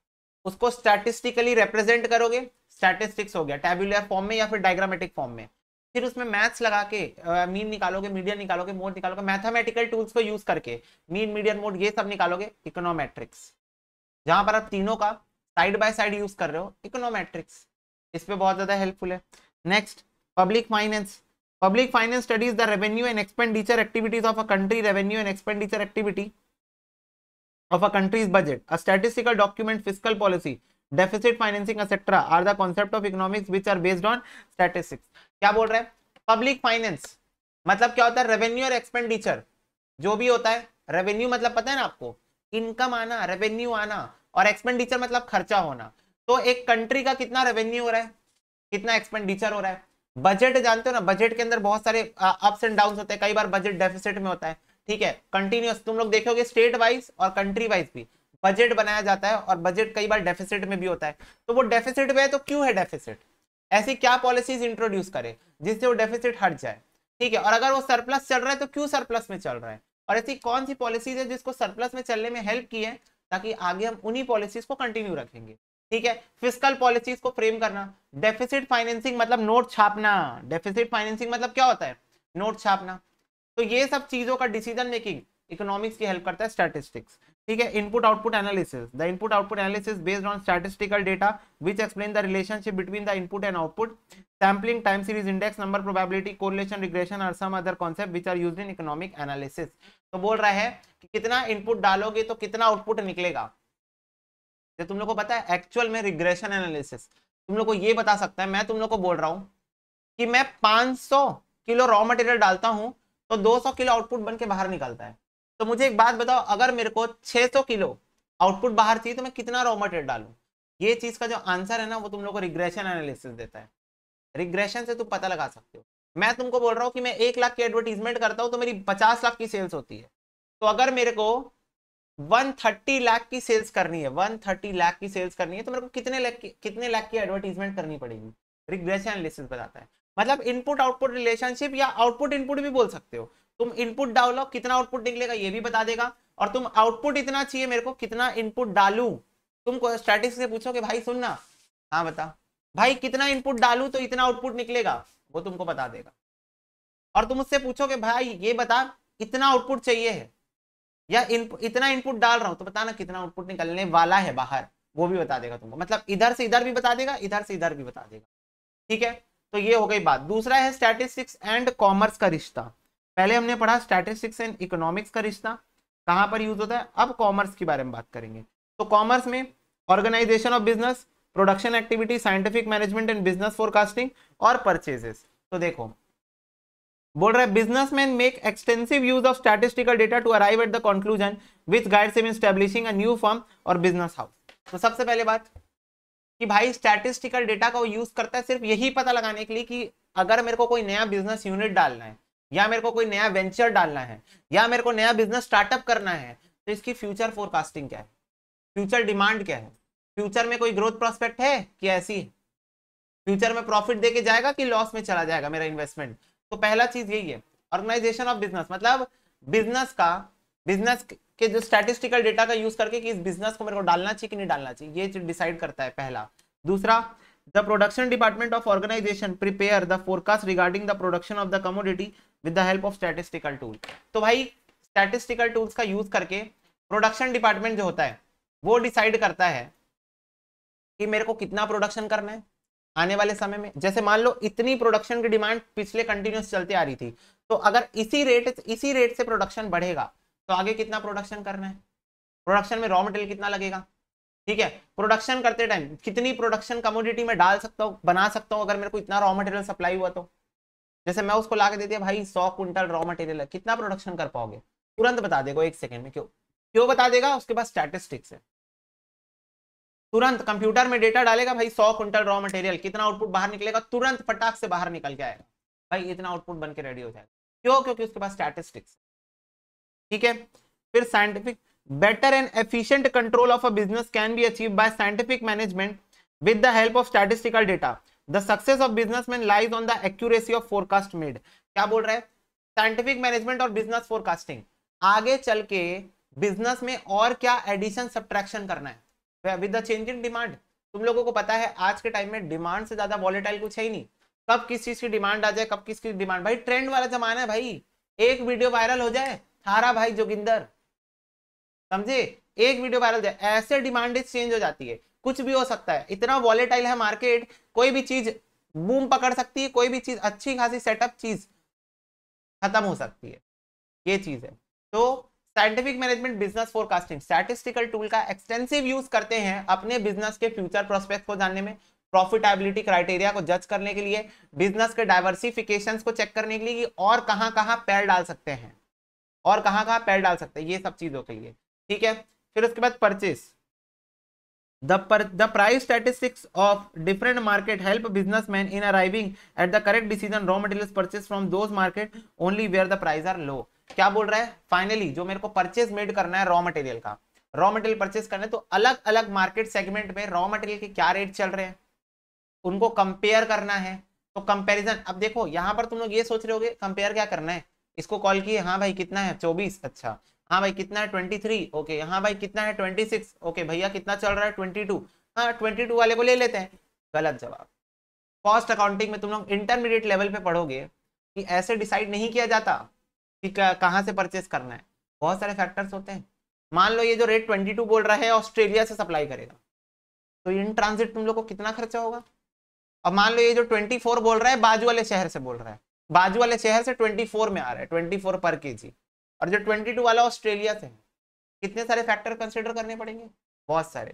उसको स्टैटिस्टिकली रिप्रेजेंट करोगे स्टैटिस्टिक्स हो गया टेबुलर फॉर्म में या फिर डायग्रामेटिक फॉर्म में फिर उसमें मैथ्स लगा के मीन uh, निकालोगे मीडियन निकालोगे मोड निकालोगे मैथमेटिकल टूल्स को यूज करके मीन मीडियन मोड ये सब निकालोगे इकोनोमेट्रिक्स जहां पर आप तीनों का साइड बाय साइड यूज कर रहे हो इकोनोमेट्रिक्स इस पर बहुत ज्यादा हेल्पफुल है next public finance public finance studies the revenue and expenditure activities of a country revenue and expenditure activity of a country's budget a statistical document physical policy deficit financing etcetera are the concept of economics which are based on statistics क्या बोल रहे हैं public finance मतलब क्या होता है revenue और expenditure जो भी होता है रेवेन्यू मतलब पता है ना आपको इनकम आना रेवेन्यू आना और एक्सपेंडिचर मतलब खर्चा होना तो एक कंट्री का कितना रेवेन्यू हो रहा है कितना एक्सपेंडिचर हो रहा है बजट जानते हो ना बजट के अंदर बहुत सारे अप्स एंड डाउन होते हैं कई बार बजट डेफिसिट में होता है ठीक है कंटिन्यूस तुम लोग देखोगे स्टेट वाइज और कंट्री वाइज भी बजट बनाया जाता है और बजट कई बार डेफिसिट में भी होता है तो वो डेफिसिट में है तो क्यों है डेफिसिट ऐसी क्या पॉलिसीज इंट्रोड्यूस करे जिससे वो डेफिसिट हट जाए ठीक है और अगर वो सरप्लस चल रहा है तो क्यों सरप्लस में चल रहा है और ऐसी कौन सी पॉलिसीज है जिसको सरप्लस में चलने में हेल्प की है ताकि आगे हम उन्हीं पॉलिसीज को कंटिन्यू रखेंगे ठीक है फिजिकल पॉलिसीज को फ्रेम करना डेफिसिट फाइनेंसिंग मतलब नोट छापना डेफिसिट फाइनेंसिंग मतलब क्या होता है नोट छापना तो ये सब चीजों का डिसीजन मेकिंग इकोनॉमिक्स की हेल्प करता है स्टैटिस्टिक्स ठीक है input output analysis the input output analysis based on statistical data which explain the relationship between the input and output sampling time series index number probability correlation regression और some other concept which are used in economic analysis तो बोल रहा है कि कितना input डालोगे तो कितना आउटपुट निकलेगा ये तुम लोग को पता है एक्चुअल में रिग्रेशन एनालिसिस तुम लोग को ये बता सकता है मैं तुम लोग को बोल रहा हूँ कि मैं 500 किलो रॉ मटेरियल डालता हूँ तो 200 किलो आउटपुट बन के बाहर निकलता है तो मुझे एक बात बताओ अगर मेरे को 600 किलो आउटपुट बाहर चाहिए तो मैं कितना रॉ मटेरियल डालूँ ये चीज़ का जो आंसर है ना वो तुम लोग को रिग्रेशन एनालिसिस देता है रिग्रेशन से तुम पता लगा सकते हो मैं तुमको बोल रहा हूँ कि मैं एक लाख की एडवर्टीजमेंट करता हूँ तो मेरी पचास लाख की सेल्स होती है तो अगर मेरे को 130 लाख की सेल्स करनी है 130 लाख की सेल्स करनी है तो मेरे को कितने लाख की कितने लाख की एडवर्टीजमेंट करनी पड़ेगी रिग्रेशन एनालिसिस बताता है मतलब इनपुट आउटपुट रिलेशनशिप या आउटपुट इनपुट भी बोल सकते हो तुम इनपुट डालो कितना आउटपुट निकलेगा ये भी बता देगा और तुम आउटपुट इतना चाहिए मेरे को कितना इनपुट डालू तुम स्टैटिस्टिक्स से पूछो कि भाई सुनना हाँ बता भाई कितना इनपुट डालू तो इतना आउटपुट निकलेगा वो तुमको बता देगा और तुम उससे पूछो कि भाई ये बता इतना आउटपुट चाहिए है या इनपुट इतना इनपुट डाल रहा हूं तो बताना कितना आउटपुट निकलने वाला है बाहर वो भी बता देगा तुमको मतलब इधर से इधर भी बता देगा इधर से इधर भी बता देगा ठीक है तो ये हो गई बात दूसरा है स्टैटिस्टिक्स एंड कॉमर्स का रिश्ता पहले हमने पढ़ा स्टैटिस्टिक्स एंड इकोनॉमिक्स का रिश्ता कहाँ पर यूज होता है अब कॉमर्स के बारे में बात करेंगे तो कॉमर्स में organisation of business production activity scientific management and business forecasting और परचेजेस तो देखो बोल रहा है businessman make extensive use of statistical data to arrive at the conclusion which guides in new form और बिजनेस हाउस तो सबसे पहले बात कि भाई स्टैटिस्टिकल डेटा का वो यूज करता है सिर्फ यही पता लगाने के लिए कि अगर मेरे को कोई नया बिजनेस यूनिट डालना है या मेरे को कोई नया वेंचर डालना है या मेरे को नया बिजनेस स्टार्टअप करना है तो इसकी फ्यूचर फोरकास्टिंग क्या है फ्यूचर डिमांड क्या है फ्यूचर में कोई ग्रोथ प्रोस्पेक्ट है कि ऐसी फ्यूचर में प्रॉफिट देके जाएगा कि लॉस में चला जाएगा मेरा इन्वेस्टमेंट तो पहला चीज यही है ऑर्गेनाइजेशन ऑफ बिजनेस मतलब बिजनेस का बिजनेस के जो स्टैटिस्टिकल डेटा का यूज करके कि इस बिजनेस को मेरे को डालना चाहिए कि नहीं डालना चाहिए ये चीज डिसाइड करता है पहला दूसरा the production department of organisation prepare the forecast regarding the production of the commodity with the help of statistical tool तो भाई स्टैटिस्टिकल टूल्स का यूज करके प्रोडक्शन डिपार्टमेंट जो होता है वो डिसाइड करता है कि मेरे को कितना प्रोडक्शन करना है आने वाले समय में जैसे मान लो इतनी प्रोडक्शन की डिमांड पिछले कंटिन्यूस चलती आ रही थी तो अगर इसी रेट इसी रेट से प्रोडक्शन बढ़ेगा तो आगे कितना प्रोडक्शन करना है प्रोडक्शन में रॉ मटेरियल कितना लगेगा ठीक है प्रोडक्शन करते टाइम कितनी प्रोडक्शन कमोडिटी में डाल सकता हूँ बना सकता हूँ अगर मेरे को इतना रॉ मटेरियल सप्लाई हुआ तो जैसे मैं उसको ला के देती भाई सौ क्विंटल रॉ मटेरियल है कितना प्रोडक्शन कर पाओगे तुरंत बता देगा एक सेकेंड में क्यों क्यों बता देगा उसके पास स्टैटिस्टिक्स है तुरंत कंप्यूटर में डेटा डालेगा भाई सौ क्विंटल रॉ मटेरियल कितना आउटपुट बाहर निकलेगा तुरंत पटाक से बाहर निकल के आएगा भाई इतना आउटपुट बन के रेडी हो जाएगा क्यों क्योंकि उसके पास स्टैटिस्टिक्स ठीक है फिर scientific better and efficient control of a business can be achieve by scientific management with the help of statistical data the success of businessman lies on the accuracy of forecast made क्या बोल रहा है scientific management और business forecasting आगे चल के business में और क्या एडिशन सब्ट्रैक्शन करना है with the change in demand तुम लोगों को पता है आज के टाइम में डिमांड से ज्यादा वॉलेटाइल कुछ है ही नहीं कब किस चीज की डिमांड आ जाए कब किसकी डिमांड भाई ट्रेंड वाला जमाना है भाई एक वीडियो वायरल हो जाए थारा भाई जोगिंदर समझे एक वीडियो वायरल जाए ऐसे डिमांड चेंज हो जाती है कुछ भी हो सकता है इतना वॉलेटाइल है मार्केट कोई भी चीज बूम पकड़ सकती है कोई भी चीज अच्छी खासी सेटअप चीज खत्म हो सकती है ये चीज है तो scientific management business forecasting statistical tool का एक्सटेंसिव यूज करते हैं अपने बिजनेस के फ्यूचर प्रोस्पेक्ट को जानने में प्रॉफिटेबिलिटी क्राइटेरिया को जज करने के लिए बिजनेस के डाइवर्सिफिकेशन को चेक करने के लिए और कहाँ कहाँ पैर डाल सकते हैं और कहाँ कहाँ पैर डाल सकते हैं ये सब चीज़ों के लिए ठीक है फिर उसके बाद purchase price statistics of different market help business man in arriving at the correct decision raw material purchase from those market only where the price are low क्या बोल रहा है फाइनली जो मेरे को परचेज मेड करना है रॉ मटेरियल का रॉ मटेरियल परचेज करना है तो अलग अलग मार्केट सेगमेंट में रॉ मटेरियल के क्या रेट चल रहे हैं उनको कंपेयर करना है तो कंपेरिजन अब देखो यहाँ पर तुम लोग ये सोच रहे हो कंपेयर क्या करना है इसको कॉल किए हाँ भाई कितना है चौबीस अच्छा हाँ भाई कितना है ट्वेंटी थ्री ओके हाँ भाई कितना है ट्वेंटी सिक्स ओके भैया कितना चल रहा है ट्वेंटी टू हाँ ट्वेंटी टू वाले को ले लेते हैं गलत जवाब कॉस्ट अकाउंटिंग में तुम लोग इंटरमीडिएट लेवल पे पढ़ोगे कि ऐसे डिसाइड नहीं किया जाता कि कहाँ से परचेस करना है बहुत सारे फैक्टर्स होते हैं मान लो ये जो रेट ट्वेंटी टू बोल रहा है ऑस्ट्रेलिया से सप्लाई करेगा तो इन ट्रांजिट तुम लोग को कितना खर्चा होगा अब मान लो ये जो ट्वेंटी फोर बोल रहा है बाजू वाले शहर से बोल रहा है बाजू वाले शहर से ट्वेंटी फोर में आ रहा है ट्वेंटी फोर पर के जी और जो ट्वेंटी टू वाला ऑस्ट्रेलिया से है कितने सारे फैक्टर कंसिडर करने पड़ेंगे बहुत सारे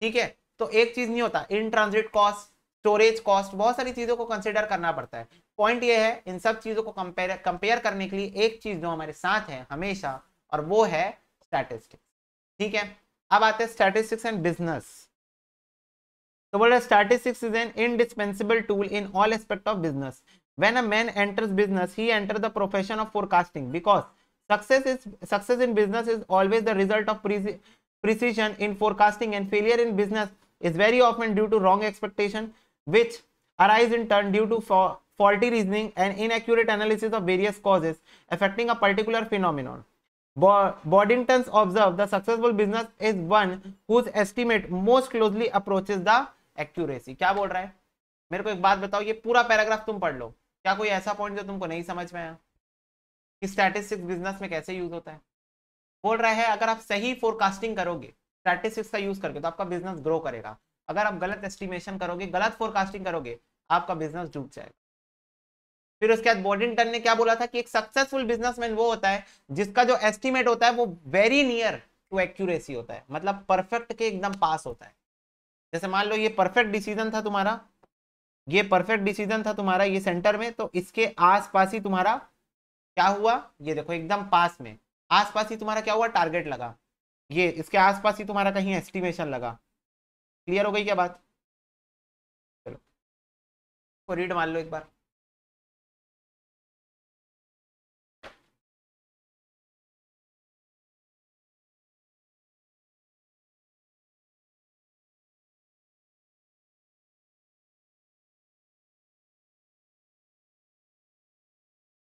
ठीक है तो एक चीज नहीं होता in transit cost storage cost बहुत सारी चीजों को कंसिडर करना पड़ता है पॉइंट ये है इन सब चीजों को कंपेयर कंपेयर करने के लिए एक चीज जो हमारे साथ है हमेशा और वो है स्टैटिस्टिक्स ठीक है अब आते हैं स्टैटिस्टिक्स एंड बिजनेस तो बोल रहे statistics is an indispensable tool in all aspect of business when a man enters business he enter the profession of forecasting because success is success in business is always the result of precision in forecasting and failure in business is very often due to wrong expectation which arise in turn due to faulty reasoning and inaccurate analysis of various causes affecting a particular phenomenon. Boddington's observed the successful business is one whose estimate most closely approaches the accuracy. क्या बोल रहा है मेरे को एक बात बताओ ये पूरा पैराग्राफ तुम पढ़ लो क्या कोई ऐसा पॉइंट जो तुमको नहीं समझ में आया कि स्टैटिस्टिक्स बिजनेस में कैसे यूज होता है बोल रहा है अगर आप सही फोरकास्टिंग करोगे स्टैटिस्टिक्स का यूज करके तो आपका बिजनेस ग्रो करेगा अगर आप गलत एस्टिमेशन करोगे गलत फोरकास्टिंग करोगे आपका बिजनेस डूब जाएगा फिर उसके बाद बॉडिंगटन ने क्या बोला था कि एक सक्सेसफुल बिजनेसमैन वो होता है जिसका जो एस्टिमेट होता है वो वेरी नियर टू एक्यूरेसी होता है मतलब परफेक्ट के एकदम पास होता है जैसे मान लो ये परफेक्ट डिसीजन था तुम्हारा ये परफेक्ट डिसीजन था तुम्हारा ये सेंटर में तो इसके आसपास ही तुम्हारा क्या हुआ ये देखो एकदम पास में आसपास ही तुम्हारा क्या हुआ टारगेट लगा ये इसके आसपास ही तुम्हारा कहीं एस्टिमेशन लगा क्लियर हो गई क्या बात चलो तो रीड मान लो एक बार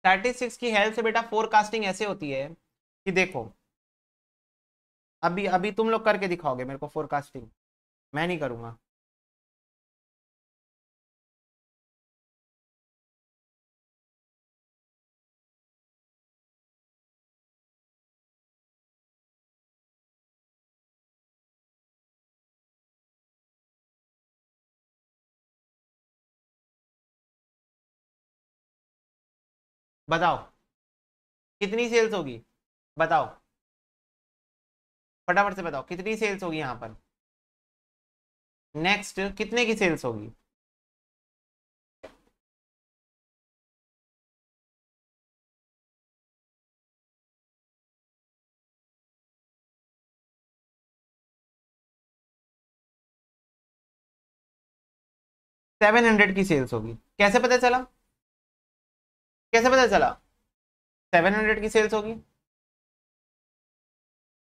थर्टी सिक्स की हेल्प से बेटा फोरकास्टिंग ऐसे होती है कि देखो अभी अभी तुम लोग करके दिखाओगे मेरे को फोरकास्टिंग मैं नहीं करूँगा बताओ कितनी सेल्स होगी बताओ फटाफट से बताओ कितनी सेल्स होगी यहाँ पर नेक्स्ट कितने की सेल्स होगी सेवन हंड्रेड की सेल्स होगी कैसे पता चला कैसे पता चला सेवन हंड्रेड की सेल्स होगी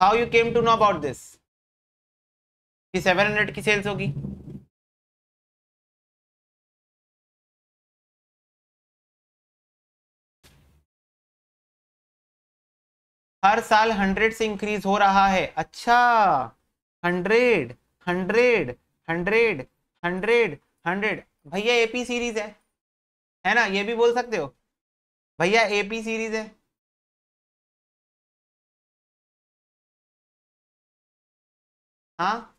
how you came to know about this कि 700 की सेल्स होगी हर साल हंड्रेड से इंक्रीज हो रहा है अच्छा hundred hundred hundred hundred hundred भैया एपी सीरीज है है ना ये भी बोल सकते हो भैया एपी सीरीज है हाँ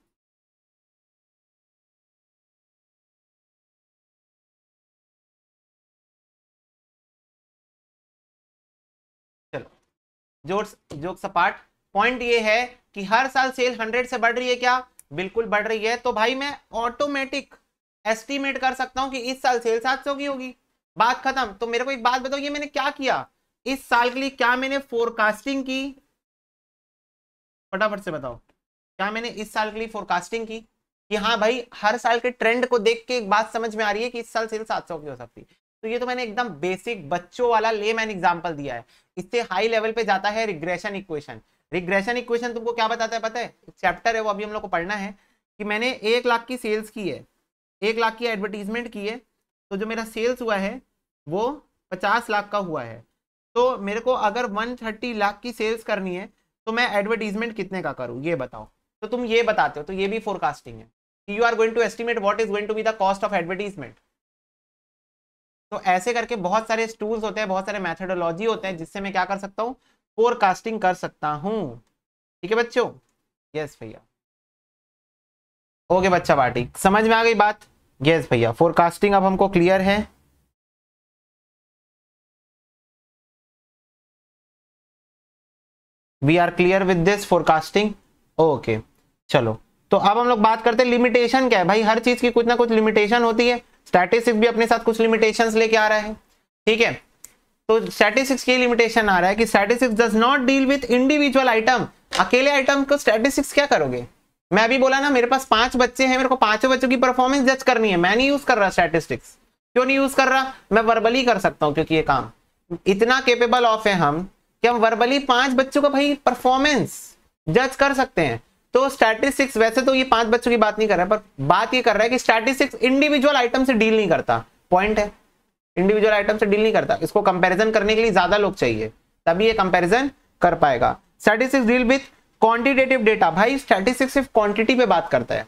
जोक्स जोक्स अपार्ट पॉइंट ये है कि हर साल सेल हंड्रेड से बढ़ रही है क्या बिल्कुल बढ़ रही है तो भाई मैं ऑटोमेटिक एस्टिमेट कर सकता हूँ कि इस साल सेल सात सौ की होगी बात खत्म तो मेरे को एक बात बताओ ये मैंने क्या किया इस साल के लिए क्या मैंने फोरकास्टिंग की फटाफट से बताओ क्या मैंने इस साल के लिए फोरकास्टिंग की कि हाँ भाई हर साल के ट्रेंड को देख के एक बात समझ में आ रही है कि इस साल सेल सात सौ की हो सकती है तो ये तो मैंने एकदम बेसिक बच्चों वाला ले मैन एग्जाम्पल दिया है इससे हाई लेवल पे जाता है रिग्रेशन इक्वेशन रिग्रेशन इक्वेशन तुमको क्या बताता है पता है एक चैप्टर है वो अभी हम लोग को पढ़ना है कि मैंने एक लाख की सेल्स की है एक लाख की एडवर्टीजमेंट की है तो जो मेरा सेल्स हुआ है वो पचास लाख का हुआ है तो मेरे को अगर वन थर्टी लाख की सेल्स करनी है तो मैं एडवर्टीजमेंट कितने का करूँ ये बताओ तो तुम ये बताते हो तो ये भी फोरकास्टिंग है you are going to estimate what is going to be the cost of advertisement तो ऐसे करके बहुत सारे टूल्स होते हैं बहुत सारे मैथडोलॉजी होते हैं जिससे मैं क्या कर सकता हूँ फोरकास्टिंग कर सकता हूँ ठीक है बच्चों यस भैया ओके बच्चा पार्टी समझ में आ गई बात यस भैया फोरकास्टिंग अब हमको क्लियर है we are clear with this forecasting okay चलो तो अब हम लोग बात करते हैं लिमिटेशन क्या है भाई हर चीज की कुछ ना कुछ लिमिटेशन होती है स्टैटिस्टिक्स भी अपने साथ कुछ लिमिटेशंस लेके आ रहा है ठीक है तो स्टैटिस्टिक्स की लिमिटेशन आ रहा है कि statistics does not deal with individual item अकेले आइटम को स्टैटिस्टिक्स क्या करोगे मैं अभी बोला ना मेरे पास पांच बच्चे हैं मेरे को पांचों बच्चों की परफॉर्मेंस जज करनी है मैं नहीं यूज कर रहा स्टैटिस्टिक्स क्यों नहीं यूज कर रहा मैं वर्बली कर सकता हूँ क्योंकि ये काम इतना केपेबल ऑफ है हम कि हम वर्बली पांच बच्चों का भाई परफॉर्मेंस जज कर सकते हैं तो स्टैटिस्टिक्स वैसे तो ये पांच बच्चों की बात नहीं कर रहा है पर बात ये कर रहा है कि स्टैटिस्टिक्स इंडिविजुअल आइटम से डील नहीं करता पॉइंट है इंडिविजुअल आइटम से डील नहीं करता इसको कंपैरिजन करने के लिए ज्यादा लोग चाहिए तभी ये कंपैरिजन कर पाएगा statistics deal with quantitative data भाई स्टैटिस्टिक्स सिर्फ क्वांटिटी पे बात करता है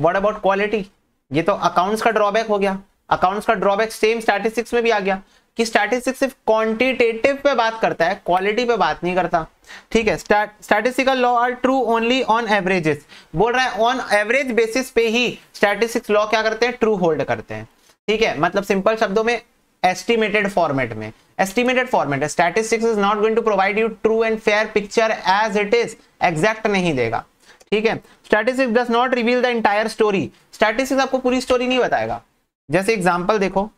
व्हाट अबाउट क्वालिटी ये तो अकाउंट्स का ड्रॉबैक हो गया अकाउंट्स का ड्रॉबैक सेम स्टैटिस्टिक्स में भी आ गया कि स्टैटिस्टिक्स सिर्फ क्वांटिटेटिव पे बात करता है क्वालिटी पे बात नहीं करता ठीक है statistical law are true only on averages बोल रहा है ऑन एवरेज बेसिस पे ही स्टैटिस्टिक्स लॉ क्या करते हैं ट्रू होल्ड करते हैं ठीक है मतलब सिंपल शब्दों में एस्टिमेटेड फॉर्मेट में एस्टिमेटेड फॉर्मेट है statistics is not going to provide you true and fair picture as it is exact नहीं देगा ठीक है statistics does not reveal the entire story statistics आपको पूरी स्टोरी नहीं बताएगा जैसे एग्जांपल देखो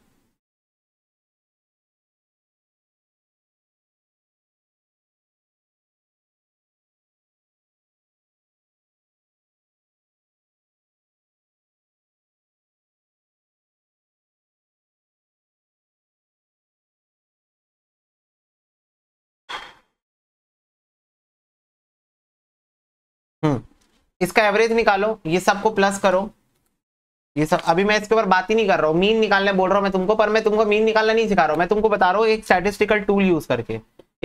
इसका एवरेज निकालो ये सबको प्लस करो ये सब अभी मैं इसके ऊपर बात ही नहीं कर रहा हूँ मीन निकालने बोल रहा हूँ मैं तुमको पर मैं तुमको मीन निकालना नहीं सिखा रहा हूँ मैं तुमको बता रहा हूँ एक स्टैटिस्टिकल टूल यूज करके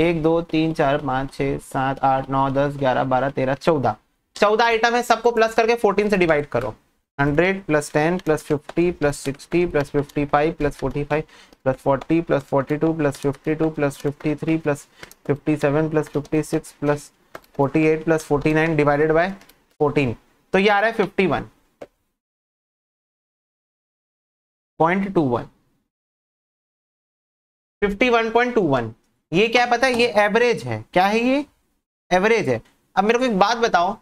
एक दो तीन चार पाँच छः सात आठ नौ दस ग्यारह बारह तेरह चौदह चौदह आइटम है सबको प्लस करके फोर्टीन से डिवाइड करो hundred plus ten plus fifty plus sixty plus fifty five plus forty five plus forty plus forty two plus fifty two plus fifty three plus fifty seven plus fifty six plus forty eight plus forty nine divided by fourteen तो ये आ रहा है fifty one point two one fifty one point two one ये क्या पता है ये एवरेज है क्या है ये एवरेज है अब मेरे को एक बात बताओ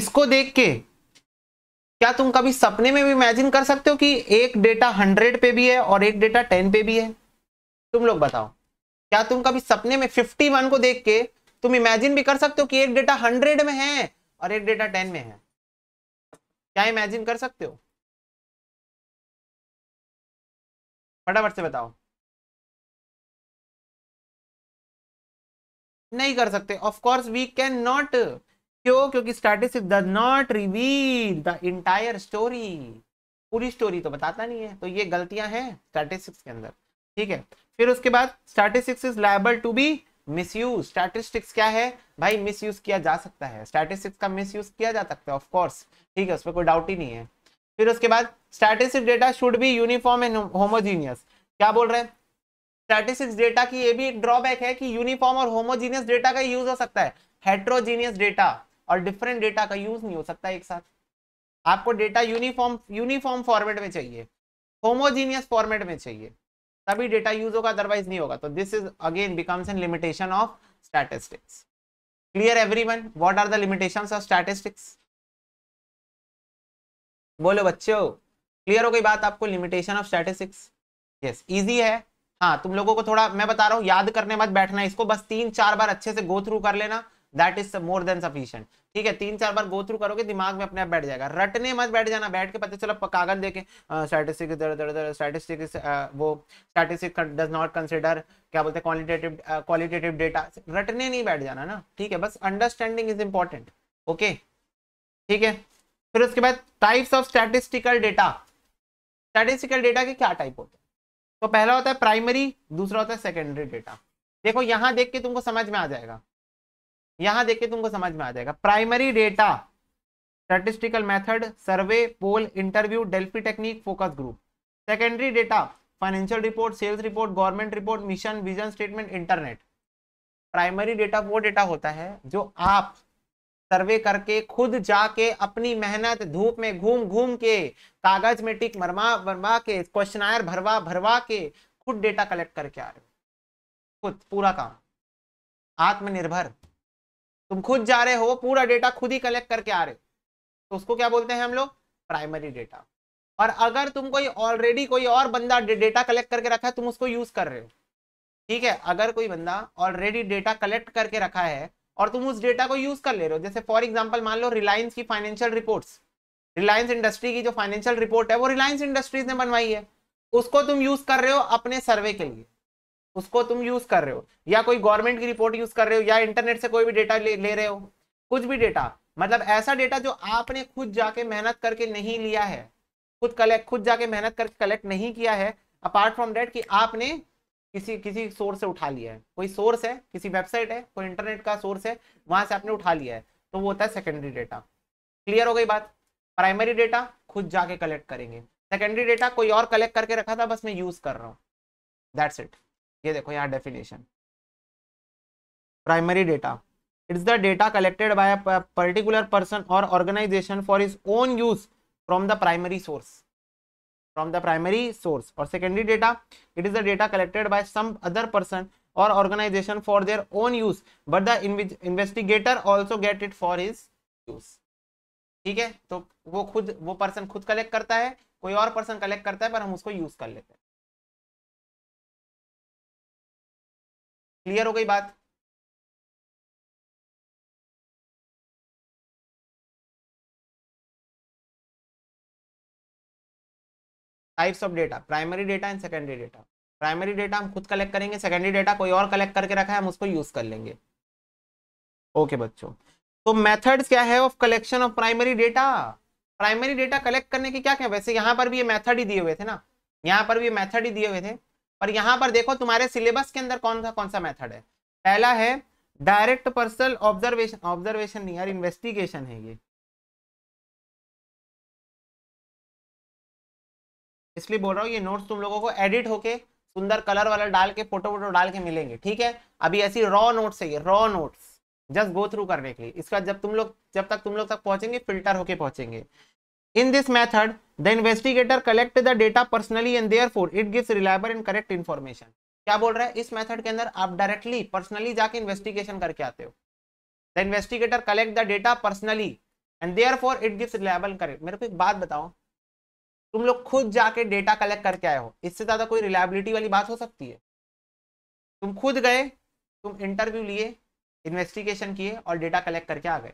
इसको देख के क्या तुम कभी सपने में भी इमेजिन कर सकते हो कि एक डेटा हंड्रेड पे भी है और एक डेटा टेन पे भी है तुम लोग बताओ क्या तुम कभी सपने में फिफ्टी वन को देख के तुम इमेजिन भी कर सकते हो कि एक डेटा हंड्रेड में है और एक डेटा टेन में है क्या इमेजिन कर सकते हो फटाफट से बताओ नहीं कर सकते of course we can not क्यों क्योंकि statistics does not reveal the entire story पूरी स्टोरी तो बताता नहीं है तो ये गलतियां हैं स्टैटिस्टिक्स के अंदर ठीक है फिर उसके बाद statistics is liable to be misuse statistics क्या है भाई मिसयूज किया जा सकता है स्टैटिस्टिक्स का मिसयूज किया जा सकता है ऑफ कोर्स ठीक है उसमें कोई डाउट ही नहीं है फिर उसके बाद statistic data should be uniform and homogeneous क्या बोल रहे हैं स्टैटिस्टिक्स डेटा की ये भी एक ड्रॉबैक है कि यूनिफॉर्म और होमोजीनियस डेटा का यूज हो सकता है हेट्रोजीनियस डेटा और डिफरेंट डेटा का यूज नहीं हो सकता एक साथ आपको डेटा यूनिफॉर्म यूनिफॉर्म फॉर्मेट में चाहिए होमोजीनियस फॉर्मेट में चाहिए तभी डेटा यूज होगा अदरवाइज नहीं होगा तो this is again becomes an limitation of statistics clear everyone what are the limitation of statistics बोलो बच्चों क्लियर हो गई बात आपको limitation of statistics yes easy है हाँ तुम लोगों को थोड़ा मैं बता रहा हूँ याद करने बाद बैठना इसको बस तीन चार बार अच्छे से गो थ्रू कर लेना that is more than sufficient ठीक है तीन चार बार गो थ्रू करोगे दिमाग में अपने आप बैठ जाएगा रटने मत बैठ जाना बैठ के पता चला कागज देखे वो स्टैटिस्टिक डज नॉट कंसिडर क्या बोलते हैं क्वालिटेटिव डेटा रटने नहीं बैठ जाना ना ठीक है बस अंडरस्टैंडिंग इज इंपॉर्टेंट ओके ठीक है फिर उसके बाद types of statistical data statistical data के क्या टाइप होते हैं तो पहला होता है प्राइमरी दूसरा होता है सेकेंडरी डेटा देखो यहां देख के तुमको समझ में आ जाएगा यहां देखे तुमको समझ में आ जाएगा primary data statistical method survey poll interview Delphi technique focus group secondary data financial report sales report government report mission vision statement internet primary data वो डेटा होता है जो आप सर्वे करके खुद जाके अपनी मेहनत धूप में घूम घूम के कागज में टिक मरमा मरमा के क्वेश्चन भरवा भरवा के खुद डेटा कलेक्ट करके आ रहे हो खुद पूरा काम आत्मनिर्भर तुम खुद जा रहे हो पूरा डेटा खुद ही कलेक्ट करके आ रहे हो तो उसको क्या बोलते हैं हम लोग प्राइमरी डेटा और अगर तुम कोई ऑलरेडी कोई और बंदा डेटा कलेक्ट करके रखा है तुम उसको यूज कर रहे हो ठीक है अगर कोई बंदा ऑलरेडी डेटा कलेक्ट करके रखा है और तुम उस डेटा को यूज कर ले रहे हो जैसे फॉर एग्जाम्पल मान लो रिलायंस की फाइनेंशियल रिपोर्ट रिलायंस इंडस्ट्री की जो फाइनेंशियल रिपोर्ट है वो रिलायंस इंडस्ट्रीज ने बनवाई है उसको तुम यूज कर रहे हो अपने सर्वे के लिए उसको तुम यूज कर रहे हो या कोई गवर्नमेंट की रिपोर्ट यूज कर रहे हो या इंटरनेट से कोई भी डेटा ले, ले रहे हो कुछ भी डेटा मतलब ऐसा डेटा जो आपने खुद जाके मेहनत करके नहीं लिया है खुद कलेक्ट खुद जाके मेहनत करके कलेक्ट नहीं किया है अपार्ट फ्रॉम डेट कि आपने किसी किसी सोर्स से उठा लिया है कोई सोर्स है किसी वेबसाइट है कोई इंटरनेट का सोर्स है वहां से आपने उठा लिया है तो वो होता है सेकेंडरी डेटा क्लियर हो गई बात प्राइमरी डेटा खुद जाके कलेक्ट करेंगे सेकेंडरी डेटा कोई और कलेक्ट करके रखा था बस मैं यूज कर रहा हूँ दैट्स इट ये देखो यहाँ definition primary data it's the data collected by particular person और organisation for is own use from the primary source from the primary source और secondary data it is the data collected by some other person और organisation for their own use but the investigator also get it for for use ठीक है तो वो खुद वो person खुद collect करता है कोई और पर्सन कलेक्ट करता है पर हम उसको यूज कर लेते हैं क्लियर हो गई बात types of data primary data and secondary data primary data हम खुद कलेक्ट करेंगे सेकेंडरी डेटा कोई और कलेक्ट करके रखा है हम उसको यूज कर लेंगे ओके okay, बच्चों तो मेथड्स क्या है of collection of primary data primary data collect करने के क्या क्या वैसे यहाँ पर भी ये मेथड ही दिए हुए थे ना यहाँ पर भी मेथड ही दिए हुए थे पर यहां पर देखो तुम्हारे सिलेबस के अंदर कौन सा कौन सा मेथड है पहला है डायरेक्ट पर्सनल ऑब्जर्वेशन ऑब्जर्वेशन नहीं यार इन्वेस्टिगेशन है ये इसलिए बोल रहा हूँ ये नोट्स तुम लोगों को एडिट होके सुंदर कलर वाला डाल के फोटो वोटो डाल के मिलेंगे ठीक है अभी ऐसी रॉ नोट है ये raw notes just go through करने के लिए इसका जब तुम लोग जब तक तुम लोग तक पहुंचेंगे फिल्टर होके पहुंचेंगे In this method, the investigator collect the data personally and therefore it gives reliable and correct information. क्या बोल रहा है इस मेथड के अंदर आप डायरेक्टली पर्सनली जाके इन्वेस्टिगेशन करके आते हो the investigator collect the data personally and therefore it gives reliable correct मेरे को एक बात बताओ तुम लोग खुद जाके डेटा कलेक्ट करके आए हो इससे ज्यादा कोई रिलायबिलिटी वाली बात हो सकती है तुम खुद गए तुम इंटरव्यू लिए इन्वेस्टिगेशन किए और डेटा कलेक्ट करके आ गए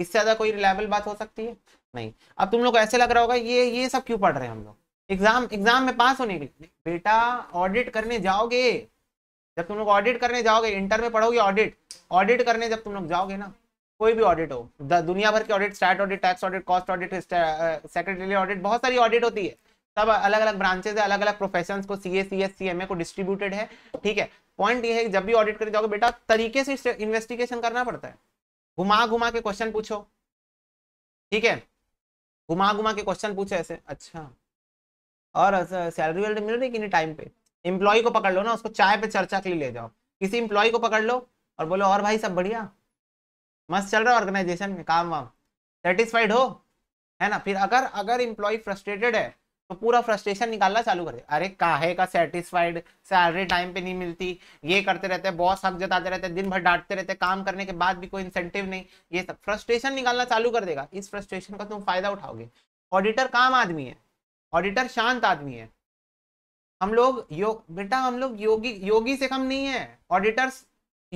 इससे ज़्यादा कोई रिलायबल बात हो सकती है नहीं अब तुम लोग ऐसे लग रहा होगा ये ये सब क्यों पढ़ रहे हैं हम लोग एग्जाम एग्जाम में पास होने के लिए बेटा ऑडिट करने जाओगे जब तुम लोग ऑडिट करने जाओगे इंटर में पढ़ोगे ऑडिट ऑडिट करने जब तुम लोग जाओगे ना कोई भी ऑडिट हो दुनिया भर के audit stat audit tax audit cost audit secretary audit बहुत सारी ऑडिट होती है सब अलग अलग ब्रांचेज है अलग अलग प्रोफेशन को सी A C S C M A को डिस्ट्रीब्यूटेड है ठीक है पॉइंट ये है जब भी ऑडिट करने जाओगे बेटा तरीके से इन्वेस्टिगेशन करना पड़ता है घुमा घुमा के क्वेश्चन पूछो ठीक है घुमा घुमा के क्वेश्चन पूछो ऐसे अच्छा और सैलरी वैलरी मिल रही कि नहीं टाइम पे एम्प्लॉय को पकड़ लो ना उसको चाय पे चर्चा के लिए ले जाओ किसी एम्प्लॉय को पकड़ लो और बोलो और भाई सब बढ़िया मस्त चल रहा है ऑर्गेनाइजेशन में काम वाम सेटिस्फाइड हो है ना फिर अगर अगर एम्प्लॉय फ्रस्ट्रेटेड है तो पूरा फ्रस्ट्रेशन निकालना चालू कर दिया अरे काहे का सेटिस्फाइड सैलरी टाइम पे नहीं मिलती ये करते रहते बॉस हक जताते रहते दिन भर डांटते रहते काम करने के बाद भी कोई इंसेंटिव नहीं ये सब फ्रस्ट्रेशन निकालना चालू कर देगा इस फ्रस्ट्रेशन का तुम फायदा उठाओगे ऑडिटर काम आदमी है ऑडिटर शांत आदमी है हम लोग योग बेटा हम लोग योगी योगी से कम नहीं है ऑडिटर्स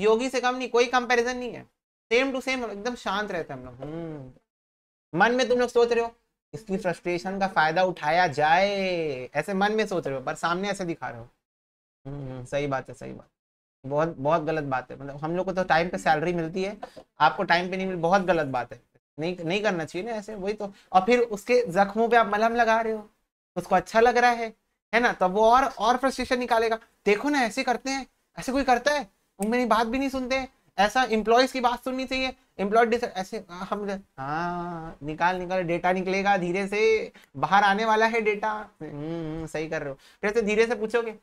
योगी से कम नहीं कोई कंपेरिजन नहीं है सेम टू सेम एकदम शांत रहते हैं हम लोग हम्म। मन में तुम लोग सोच रहे हो इसकी फ्रस्ट्रेशन का फायदा उठाया जाए ऐसे मन में सोच रहे हो पर सामने ऐसे दिखा रहे हो हम्म, सही बात है सही बात बहुत बहुत गलत बात है मतलब हम लोग को तो टाइम पे सैलरी मिलती है आपको टाइम पे नहीं मिल बहुत गलत बात है नहीं नहीं करना चाहिए ना ऐसे वही तो और फिर उसके जख्मों पे आप मलहम लगा रहे हो उसको अच्छा लग रहा है है ना तब वो और और फ्रस्ट्रेशन निकालेगा देखो ना ऐसे करते हैं ऐसे कोई करता है वो मेरी बात भी नहीं सुनते ऐसा एम्प्लॉयज की बात सुननी चाहिए एम्प्लॉय ऐसे हाँ, हम हाँ निकाल निकाल डेटा निकलेगा धीरे से बाहर आने वाला है डेटा हम्म, सही कर रहे हो फिर से धीरे से पूछोगे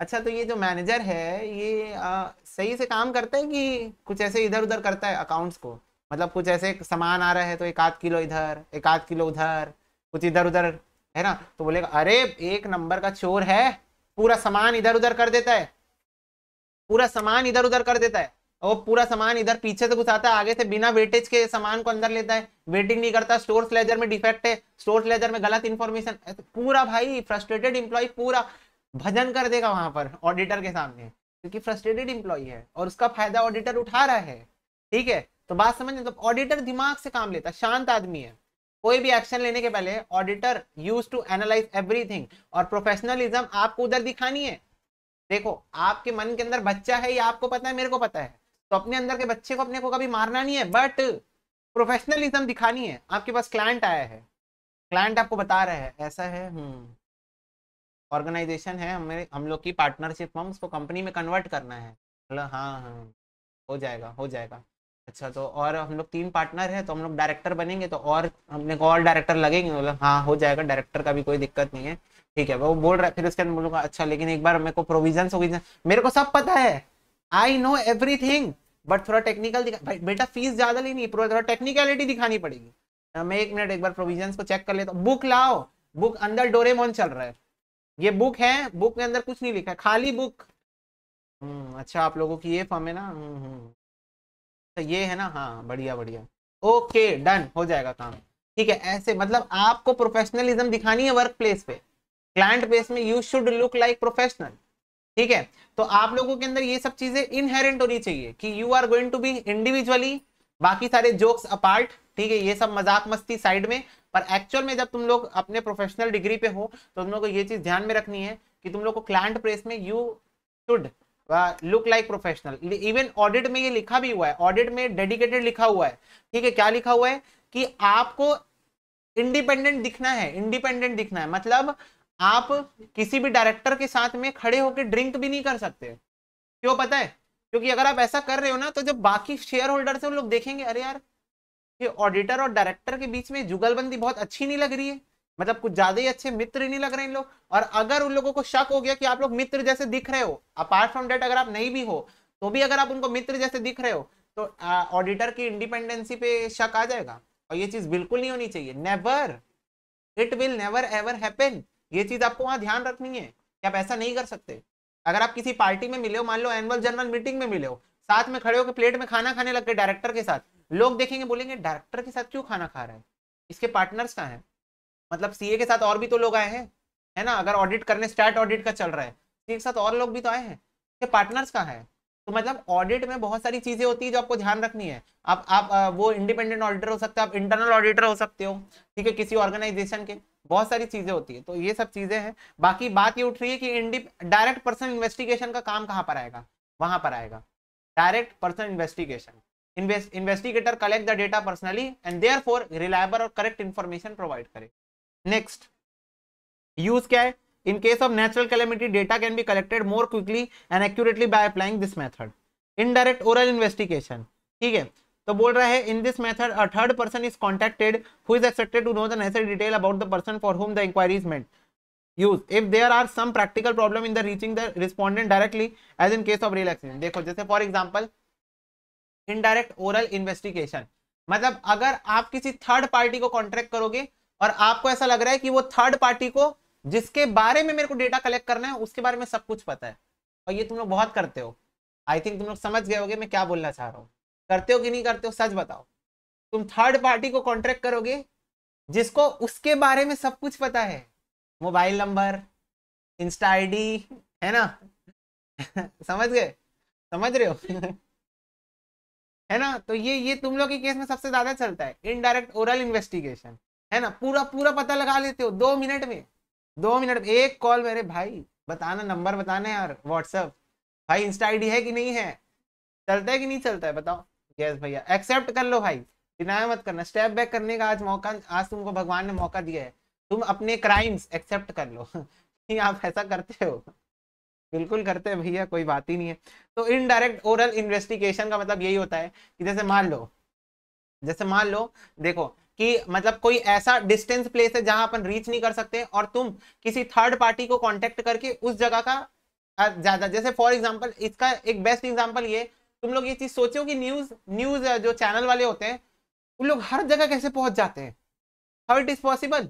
अच्छा तो ये जो मैनेजर है ये आ, सही से काम करता है कि कुछ ऐसे इधर उधर करता है अकाउंट्स को मतलब कुछ ऐसे सामान आ रहा है तो एक आध किलो इधर एक आध किलो उधर कुछ इधर उधर है ना तो बोलेगा अरे एक नंबर का चोर है पूरा सामान इधर उधर कर देता है पूरा सामान इधर उधर कर देता है वो पूरा सामान इधर पीछे से घुसाता है आगे से बिना वेटेज के सामान को अंदर लेता है वेटिंग नहीं करता स्टोर लेजर में डिफेक्ट है स्टोर लेजर में गलत इन्फॉर्मेशन तो पूरा भाई फ्रस्ट्रेटेड इंप्लॉय पूरा भजन कर देगा वहां पर ऑडिटर के सामने क्योंकि फ्रस्ट्रेटेड इंप्लॉय है और उसका फायदा ऑडिटर उठा रहा है ठीक है तो बात समझ तो ऑडिटर दिमाग से काम लेता शांत आदमी है कोई भी एक्शन लेने के पहले auditor use to analyse everything और प्रोफेशनलिज्म आपको उधर दिखानी है देखो आपके मन के अंदर बच्चा है ये आपको पता है मेरे को पता है तो अपने अंदर के बच्चे को अपने को कभी मारना नहीं है बट प्रोफेशनलिज्म दिखानी है आपके पास क्लाइंट आया है क्लाइंट आपको बता रहा है ऐसा है ऑर्गेनाइजेशन हम्म। है हमें हम लोग की पार्टनरशिप में उसको कंपनी में कन्वर्ट करना है हाँ हाँ हो जाएगा हो जाएगा अच्छा तो और हम लोग तीन पार्टनर है तो हम लोग डायरेक्टर बनेंगे तो और हमने को और डायरेक्टर लगेंगे मतलब हाँ हो जाएगा डायरेक्टर का भी कोई दिक्कत नहीं है ठीक है वो बोल रहा है फिर उसके अंदर बोलूँगा अच्छा लेकिन एक बार मेरे को प्रोविजन मेरे को सब पता है आई नो थिंग बट थोड़ा टेक्निकल दिखा बेटा फीस ज्यादा लेनी है थोड़ा टेक्निकलिटी दिखानी पड़ेगी तो मैं एक मिनट एक बार प्रोविजन को चेक कर लेता हूँ बुक लाओ बुक अंदर डोरेमोन चल रहा है ये बुक है बुक के अंदर कुछ नहीं लिखा है खाली बुक हम्म, अच्छा आप लोगों की ये फॉर्म है ना हम्म, हम्म। तो ये है ना हाँ बढ़िया बढ़िया ओके डन हो जाएगा काम ठीक है ऐसे मतलब आपको प्रोफेशनलिज्म दिखानी है वर्क प्लेस पे क्लाइंट बेस में you should look like professional ठीक है तो आप लोगों के अंदर ये सब चीजें इनहेरेंट होनी चाहिए कि you are going to be individually बाकी सारे जोक्स अपार्ट ठीक है ये सब मजाक मस्ती साइड में पर एक्चुअल में जब तुम लोग अपने प्रोफेशनल डिग्री पे हो तो तुम लोग को ये चीज ध्यान में रखनी है कि तुम लोग को क्लाइंट प्रेस में you should look like professional even audit में ये लिखा भी हुआ है ऑडिट में डेडिकेटेड लिखा हुआ है ठीक है क्या लिखा हुआ है कि आपको इंडिपेंडेंट दिखना है इंडिपेंडेंट दिखना है मतलब आप किसी भी डायरेक्टर के साथ में खड़े होकर ड्रिंक भी नहीं कर सकते क्यों पता है क्योंकि अगर आप ऐसा कर रहे हो ना तो जब बाकी शेयर होल्डर से वो लोग देखेंगे अरे यार ये ऑडिटर और डायरेक्टर के बीच में जुगलबंदी बहुत अच्छी नहीं लग रही है मतलब कुछ ज्यादा ही अच्छे मित्र ही नहीं लग रहे इन लोग और अगर उन लोगों को शक हो गया कि आप लोग मित्र जैसे दिख रहे हो अपार्ट फ्रॉम डेट अगर आप नहीं भी हो तो भी अगर आप उनको मित्र जैसे दिख रहे हो तो ऑडिटर की इंडिपेंडेंसी पे शक आ जाएगा और ये चीज बिल्कुल नहीं होनी चाहिए never it will never ever happen ये चीज आपको वहां ध्यान रखनी है कि आप ऐसा नहीं कर सकते अगर आप किसी पार्टी में मिले हो मान लो एनुअल जनरल मीटिंग में मिले हो साथ में खड़े होकर प्लेट में खाना खाने लग गए डायरेक्टर के साथ लोग देखेंगे बोलेंगे डायरेक्टर के साथ क्यों खाना खा रहा है इसके पार्टनर्स कहाँ हैं मतलब सीए के साथ और भी तो लोग आए हैं है ना अगर ऑडिट करने स्टार्ट ऑडिट का चल रहा है सीए के साथ और लोग भी तो आए हैं इसके पार्टनर्स कहाँ हैं तो मतलब ऑडिट में बहुत सारी चीजें होती है जो आपको ध्यान रखनी है आप आप वो इंडिपेंडेंट ऑडिटर हो सकते हो आप इंटरनल ऑडिटर हो सकते हो ठीक है किसी ऑर्गेनाइजेशन के बहुत सारी चीजें होती है तो ये सब चीजें हैं बाकी बात ये उठ रही है कि इंडिप डायरेक्ट पर्सन इन्वेस्टिगेशन का काम कहाँ पर आएगा वहां पर आएगा direct person investigation investigator collect the data personally and therefore reliable और करेक्ट इन्फॉर्मेशन प्रोवाइड करे नेक्स्ट यूज क्या है in case of natural calamity data can be collected more quickly and accurately by applying this method indirect oral investigation ठीक है तो बोल रहा है in this method a third person is contacted who is expected to know the necessary detail about the person for whom the inquiry is use if there are some practical problem in the reaching the respondent directly as in case of real accident देखो जैसे for example indirect oral investigation मतलब अगर आप किसी third party को contract करोगे और आपको ऐसा लग रहा है कि वो थर्ड पार्टी को जिसके बारे में मेरे को डेटा कलेक्ट करना है उसके बारे में सब कुछ पता है और ये तुम लोग बहुत करते हो आई थिंक तुम लोग समझ गए होगे मैं क्या बोलना चाह रहा हूँ करते हो कि नहीं करते हो सच बताओ तुम थर्ड पार्टी को कॉन्ट्रैक्ट करोगे जिसको उसके बारे में सब कुछ पता है मोबाइल नंबर इंस्टा आईडी है ना समझ गए समझ रहे हो है ना तो ये ये तुम लोग के केस में सबसे ज्यादा चलता है इनडायरेक्ट ओरल इन्वेस्टिगेशन है ना पूरा पूरा पता लगा लेते हो दो मिनट में दो मिनट एक कॉल मेरे भाई बताना नंबर बताना यार व्हाट्सअप भाई इंस्टा आईडी है कि नहीं है चलता है कि नहीं चलता है बताओ यस भैया एक्सेप्ट कर लो भाई डिनाय मत करना स्टेप बैक करने का आज मौका आज तुमको भगवान ने मौका दिया है तुम अपने क्राइम्स एक्सेप्ट कर लो आप ऐसा करते हो बिल्कुल करते हैं भैया कोई बात ही नहीं है तो इनडायरेक्ट ओरल इन्वेस्टिगेशन का मतलब यही होता है कि जैसे मान लो जैसे मान लो देखो कि मतलब कोई ऐसा डिस्टेंस प्लेस है जहां अपन रीच नहीं कर सकते और तुम किसी थर्ड पार्टी को कांटेक्ट करके उस जगह का ज्यादा जैसे फॉर एग्जांपल इसका एक बेस्ट एग्जांपल ये तुम लोग ये चीज सोचो कि न्यूज न्यूज जो चैनल वाले होते हैं उन लोग हर जगह कैसे पहुंच जाते हैं हाउ इट इज पॉसिबल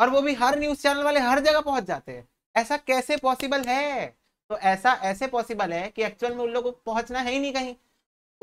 और वो भी हर न्यूज चैनल वाले हर जगह पहुंच जाते हैं ऐसा कैसे पॉसिबल है तो ऐसा ऐसे पॉसिबल है कि एक्चुअल में उन लोग को पहुंचना है ही नहीं कहीं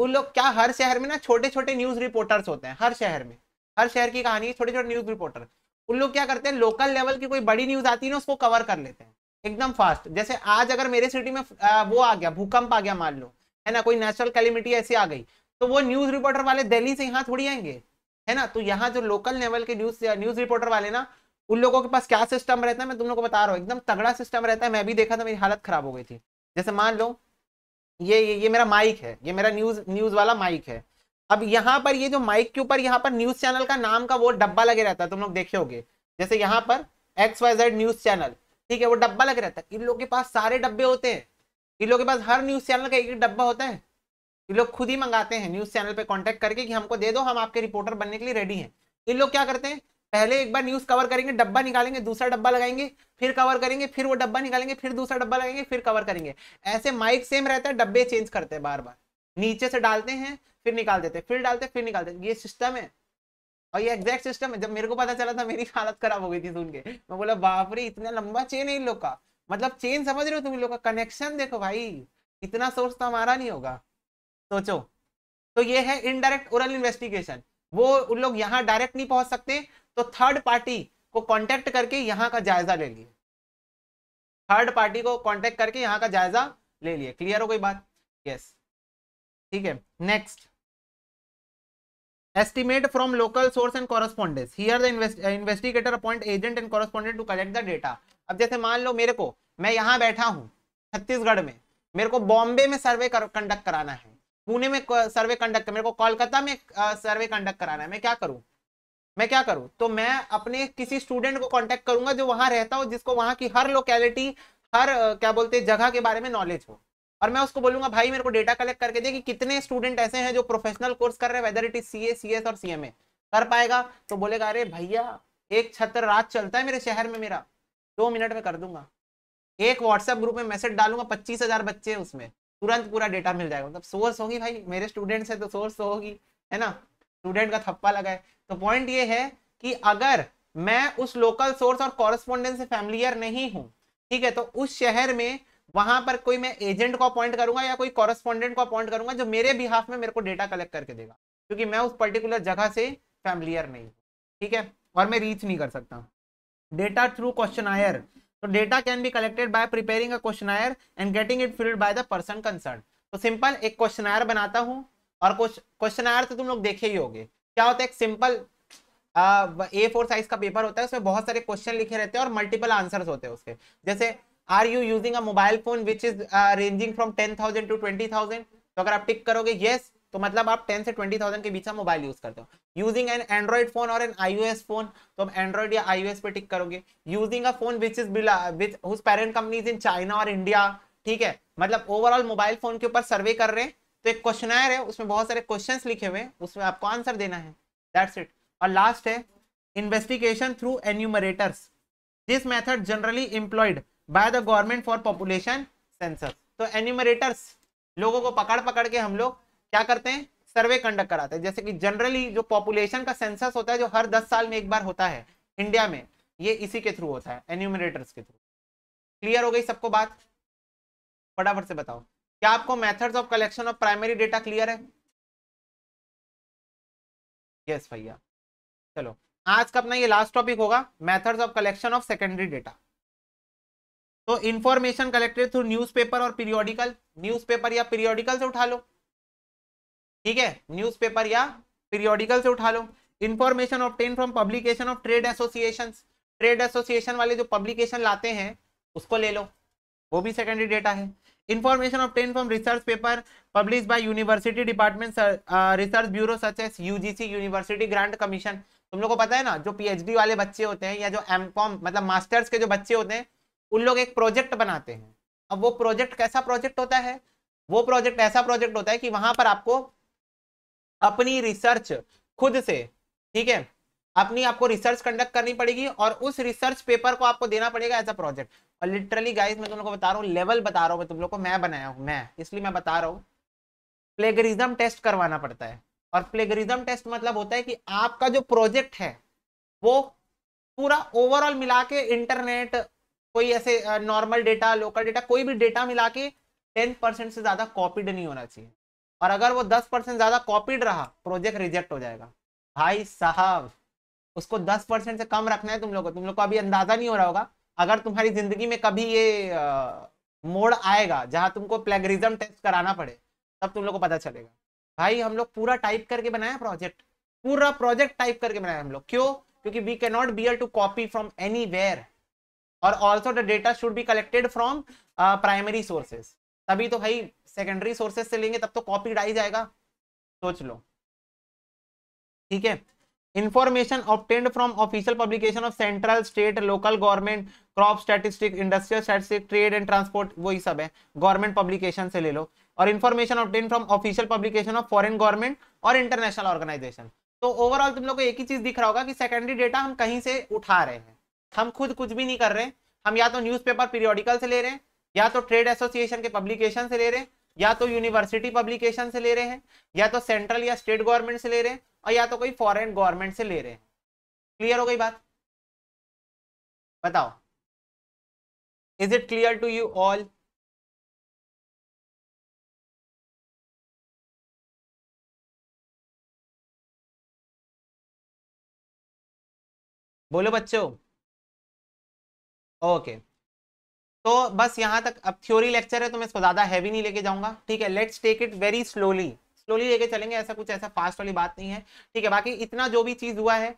उन लोग क्या हर शहर में ना छोटे छोटे न्यूज रिपोर्टर्स होते हैं हर शहर में हर शहर की कहानी छोटे छोटे न्यूज रिपोर्टर उन लोग क्या करते हैं लोकल लेवल की कोई बड़ी न्यूज आती है ना उसको कवर कर लेते हैं एकदम फास्ट जैसे आज अगर मेरे सिटी में वो आ गया भूकंप आ गया मान लो है ना कोई नेचुरल कैलिमिटी ऐसी आ गई तो वो न्यूज रिपोर्टर वाले दिल्ली से यहाँ थोड़ी आएंगे है ना तो यहाँ जो लोकल लेवल के न्यूज न्यूज रिपोर्टर वाले ना उन लोगों के पास क्या सिस्टम रहता है मैं तुम लोग को बता रहा हूँ एकदम तगड़ा सिस्टम रहता है मैं भी देखा था मेरी हालत खराब हो गई थी जैसे मान लो ये ये, ये मेरा माइक है ये मेरा न्यूज न्यूज वाला माइक है अब यहाँ पर ये जो माइक के ऊपर यहाँ पर न्यूज चैनल का नाम का वो डब्बा लगे रहता है तुम लोग देखे होगे जैसे यहाँ पर X Y Z news channel ठीक है वो डब्बा लगे रहता है इन लोग के पास सारे डब्बे होते हैं इन लोग के पास हर न्यूज़ चैनल का एक एक डब्बा होता है ये लोग खुद ही मंगाते हैं न्यूज़ चैनल पे कांटेक्ट करके कि हमको दे दो हम आपके रिपोर्टर बनने के लिए रेडी हैं इन लोग क्या करते हैं पहले एक बार न्यूज़ कवर करेंगे डब्बा निकालेंगे दूसरा डब्बा लगाएंगे फिर कवर करेंगे फिर वो डब्बा निकालेंगे फिर दूसरा डब्बा लगाएंगे फिर कवर करेंगे ऐसे माइक सेम रहता है डब्बे चेंज करते हैं बार बार नीचे से डालते हैं फिर निकाल देते हैं फिर डालते फिर निकालते ये सिस्टम है और ये एग्जैक्ट सिस्टम है जब मेरे को पता चला था मेरी हालत खराब हो गई थी सुन के मैं बोला बापरी इतना लंबा चेन है इन लोग का मतलब चेन समझ रहे हो तुम लोग का कनेक्शन देखो भाई इतना सोर्स तो हमारा नहीं होगा सोचो तो ये है इनडायरेक्ट ओरल इन्वेस्टिगेशन वो उन लोग यहाँ डायरेक्ट नहीं पहुंच सकते तो थर्ड पार्टी को कांटेक्ट करके यहाँ का जायजा ले लिए थर्ड पार्टी को कांटेक्ट करके यहाँ का जायजा ले लिए क्लियर हो गई बात यस ठीक है next estimate from local source and correspondence here the investigator appoint agent and correspondent to collect the data अब जैसे मान लो मेरे को मैं यहाँ बैठा हूँ छत्तीसगढ़ में मेरे को बॉम्बे में सर्वे कंडक्ट कराना है पुणे में सर्वे कंडक्ट मेरे को कोलकाता में सर्वे कंडक्ट कराना है मैं क्या करूँ मैं क्या करूँ तो मैं अपने किसी स्टूडेंट को कॉन्टेक्ट करूंगा जो वहां रहता हो जिसको वहां की हर लोकेलिटी हर क्या बोलते हैं जगह के बारे में नॉलेज हो और मैं उसको बोलूंगा भाई मेरे को डेटा कलेक्ट करके दे कि कितने स्टूडेंट ऐसे हैं जो प्रोफेशनल कोर्स कर रहे हैं whether it is C A C S और सी एम ए कर पाएगा तो बोलेगा अरे भैया एक छत्र रात चलता है मेरे शहर में मेरा दो मिनट में कर दूंगा एक व्हाट्सएप ग्रुप में मैसेज डालूंगा पच्चीस हजार बच्चे उसमें तुरंत पूरा डेटा मिल जाएगा मतलब सोर्स होगी भाई मेरे स्टूडेंट्स है तो सोर्स तो होगी है ना स्टूडेंट का थप्पा लगा है तो पॉइंट ये है कि अगर मैं उस लोकल सोर्स और कॉरेस्पॉन्डेंट से फैमिलियर नहीं हूँ ठीक है तो उस शहर में वहां पर कोई मैं एजेंट को अपॉइंट करूंगा या कोई कॉरेस्पॉन्डेंट को अपॉइंट करूंगा जो मेरे बिहाफ में मेरे को डेटा कलेक्ट करके देगा क्योंकि मैं उस पर्टिकुलर जगह से फैमिलियर नहीं हूँ ठीक है और मैं रीच नहीं कर सकता डेटा थ्रू क्वेश्चन आयर तो data can be collected by preparing a questionnaire and getting it filled by the person concern तो सिंपल एक क्वेश्चन आयर बनाता हूँ और कुछ आयर तो तुम लोग देखे ही होंगे क्या होता है एक सिंपल ए फोर साइज का पेपर होता है उसमें बहुत सारे क्वेश्चन लिखे रहते हैं और मल्टीपल आंसर्स होते हैं उसके जैसे are you using a mobile phone which is ranging from ten thousand to twenty thousand तो अगर आप टिक करोगे येस yes, तो मतलब आप 10 से 20,000 के बीच का मोबाइल यूज करते हो यूजिंग एन एंड्रॉइड फोन और एन आईओएस फोन तो आप एंड्रॉइड या आईओएस पे टिक करोगे using a phone which is बिला which whose parent companies in China और इंडिया ठीक है मतलब ओवरऑल मोबाइल फोन के ऊपर सर्वे कर रहे हैं तो एक क्वेश्चनायर है उसमें बहुत सारे क्वेश्चन लिखे हुए हैं उसमें आपको आंसर देना है दैट्स इट और लास्ट है investigation through enumerators this method generally employed by the government for population census तो एन्यूमरेटर्स लोगों को पकड़ पकड़ के हम लोग क्या करते हैं सर्वे कंडक्ट कराते हैं जैसे कि जनरली जो पॉपुलेशन का सेंसस होता है जो हर दस साल में एक बार होता है इंडिया में ये इसी के थ्रू होता है एन्यूमिनेटर्स के थ्रू क्लियर हो गई सबको बात फटाफट से बताओ क्या आपको methods of collection of primary data clear है यस भैया चलो आज का अपना ये लास्ट टॉपिक होगा methods of collection of secondary data तो इंफॉर्मेशन कलेक्टेड थ्रू न्यूज़पेपर और पीरियोडिकल न्यूज़पेपर या पीरियोडिकल से उठा लो ठीक है न्यूज़पेपर या पीरियोडिकल से उठा लो information obtain from publication of trade association trade association वाले जो पब्लिकेशन लाते हैं उसको ले लो वो भी सेकेंडरी डेटा है information obtain from research paper publish by university department research bureau such as UGC university grant commission तुम लोग को पता है ना जो पीएचडी वाले बच्चे होते हैं या जो एम मतलब मास्टर्स के जो बच्चे होते हैं उन लोग एक प्रोजेक्ट बनाते हैं अब वो प्रोजेक्ट कैसा प्रोजेक्ट होता है वो प्रोजेक्ट ऐसा प्रोजेक्ट होता है कि वहां पर आपको अपनी रिसर्च खुद से ठीक है अपनी आपको रिसर्च कंडक्ट करनी पड़ेगी और उस रिसर्च पेपर को आपको देना पड़ेगा एज अ प्रोजेक्ट और लिटरली गाइस मैं तुम लोग को बता रहा हूँ लेवल बता रहा हूँ मैं तुम लोग को मैं बनाया हूँ मैं इसलिए मैं बता रहा हूँ प्लेगरिज्म टेस्ट करवाना पड़ता है और प्लेगरिज्म टेस्ट मतलब होता है कि आपका जो प्रोजेक्ट है वो पूरा ओवरऑल मिला के इंटरनेट कोई ऐसे नॉर्मल डेटा लोकल डेटा कोई भी डेटा मिला के टेन परसेंट से ज्यादा कॉपीड नहीं होना चाहिए और अगर वो दस परसेंट ज्यादा कॉपीड रहा प्रोजेक्ट रिजेक्ट हो जाएगा भाई साहब उसको दस परसेंट से कम रखना है तुम लोगों को तुम लोग को अभी अंदाजा नहीं हो रहा होगा अगर तुम्हारी जिंदगी में कभी ये आ, मोड़ आएगा जहां तुमको प्लेगरिज्म टेस्ट कराना पड़े तब तुम लोग को पता चलेगा भाई हम लोग पूरा टाइप करके बनाया प्रोजेक्ट पूरा प्रोजेक्ट टाइप करके बनाया हम लोग क्यों क्योंकि we can not be able to copy from anywhere और also the data should be collected from primary sources तभी तो भाई सेकेंडरी सोर्सेस से लेंगे तब तो कॉपी डाई जाएगा सोच लो ठीक है information obtained from official publication of central state local government crop statistic industrial statistic trade and transport वही सब है गवर्नमेंट पब्लिकेशन से ले लो और information obtain from official publication of foreign government और इंटरनेशनल ऑर्गेनाइजेशन तो ओवरऑल तुम लोग को एक ही चीज दिख रहा होगा कि सेकेंडरी डेटा हम कहीं से उठा रहे हैं हम खुद कुछ भी नहीं कर रहे हम या तो न्यूज़पेपर पीरियोडिकल से ले रहे हैं या तो ट्रेड एसोसिएशन के पब्लिकेशन से ले रहे हैं या तो यूनिवर्सिटी पब्लिकेशन से ले रहे हैं या तो सेंट्रल या स्टेट गवर्नमेंट से ले रहे हैं और या तो कोई फॉरेन गवर्नमेंट से ले रहे हैं क्लियर हो गई बात बताओ is it clear to you all बोलो बच्चों ओके तो बस यहाँ तक अब थ्योरी लेक्चर है तो मैं इसको ज़्यादा हैवी नहीं लेके जाऊंगा ठीक है let's take it very slowly slowly लेके चलेंगे ऐसा कुछ ऐसा फास्ट वाली बात नहीं है ठीक है बाकी इतना जो भी चीज़ हुआ है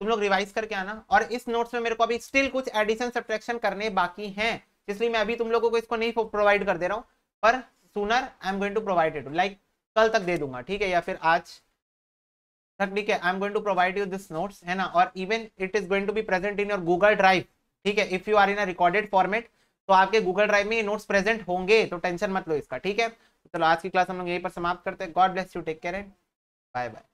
तुम लोग रिवाइज करके आना और इस नोट्स में मेरे को अभी स्टिल कुछ एडिशन सब्ट्रैक्शन करने बाकी हैं इसलिए मैं अभी तुम लोगों को इसको नहीं प्रोवाइड कर दे रहा हूँ पर sooner I am going to provide it like कल तक दे दूंगा ठीक है या फिर आज तक ठीक है I am going to provide you this notes है ना और even it is going to be present in your Google drive ठीक है if you are in a recorded format तो आपके गूगल ड्राइव में ये नोट्स प्रेजेंट होंगे तो टेंशन मत लो इसका ठीक है तो चलो तो आज की क्लास हम लोग यहीं पर समाप्त करते हैं God bless you take care and bye bye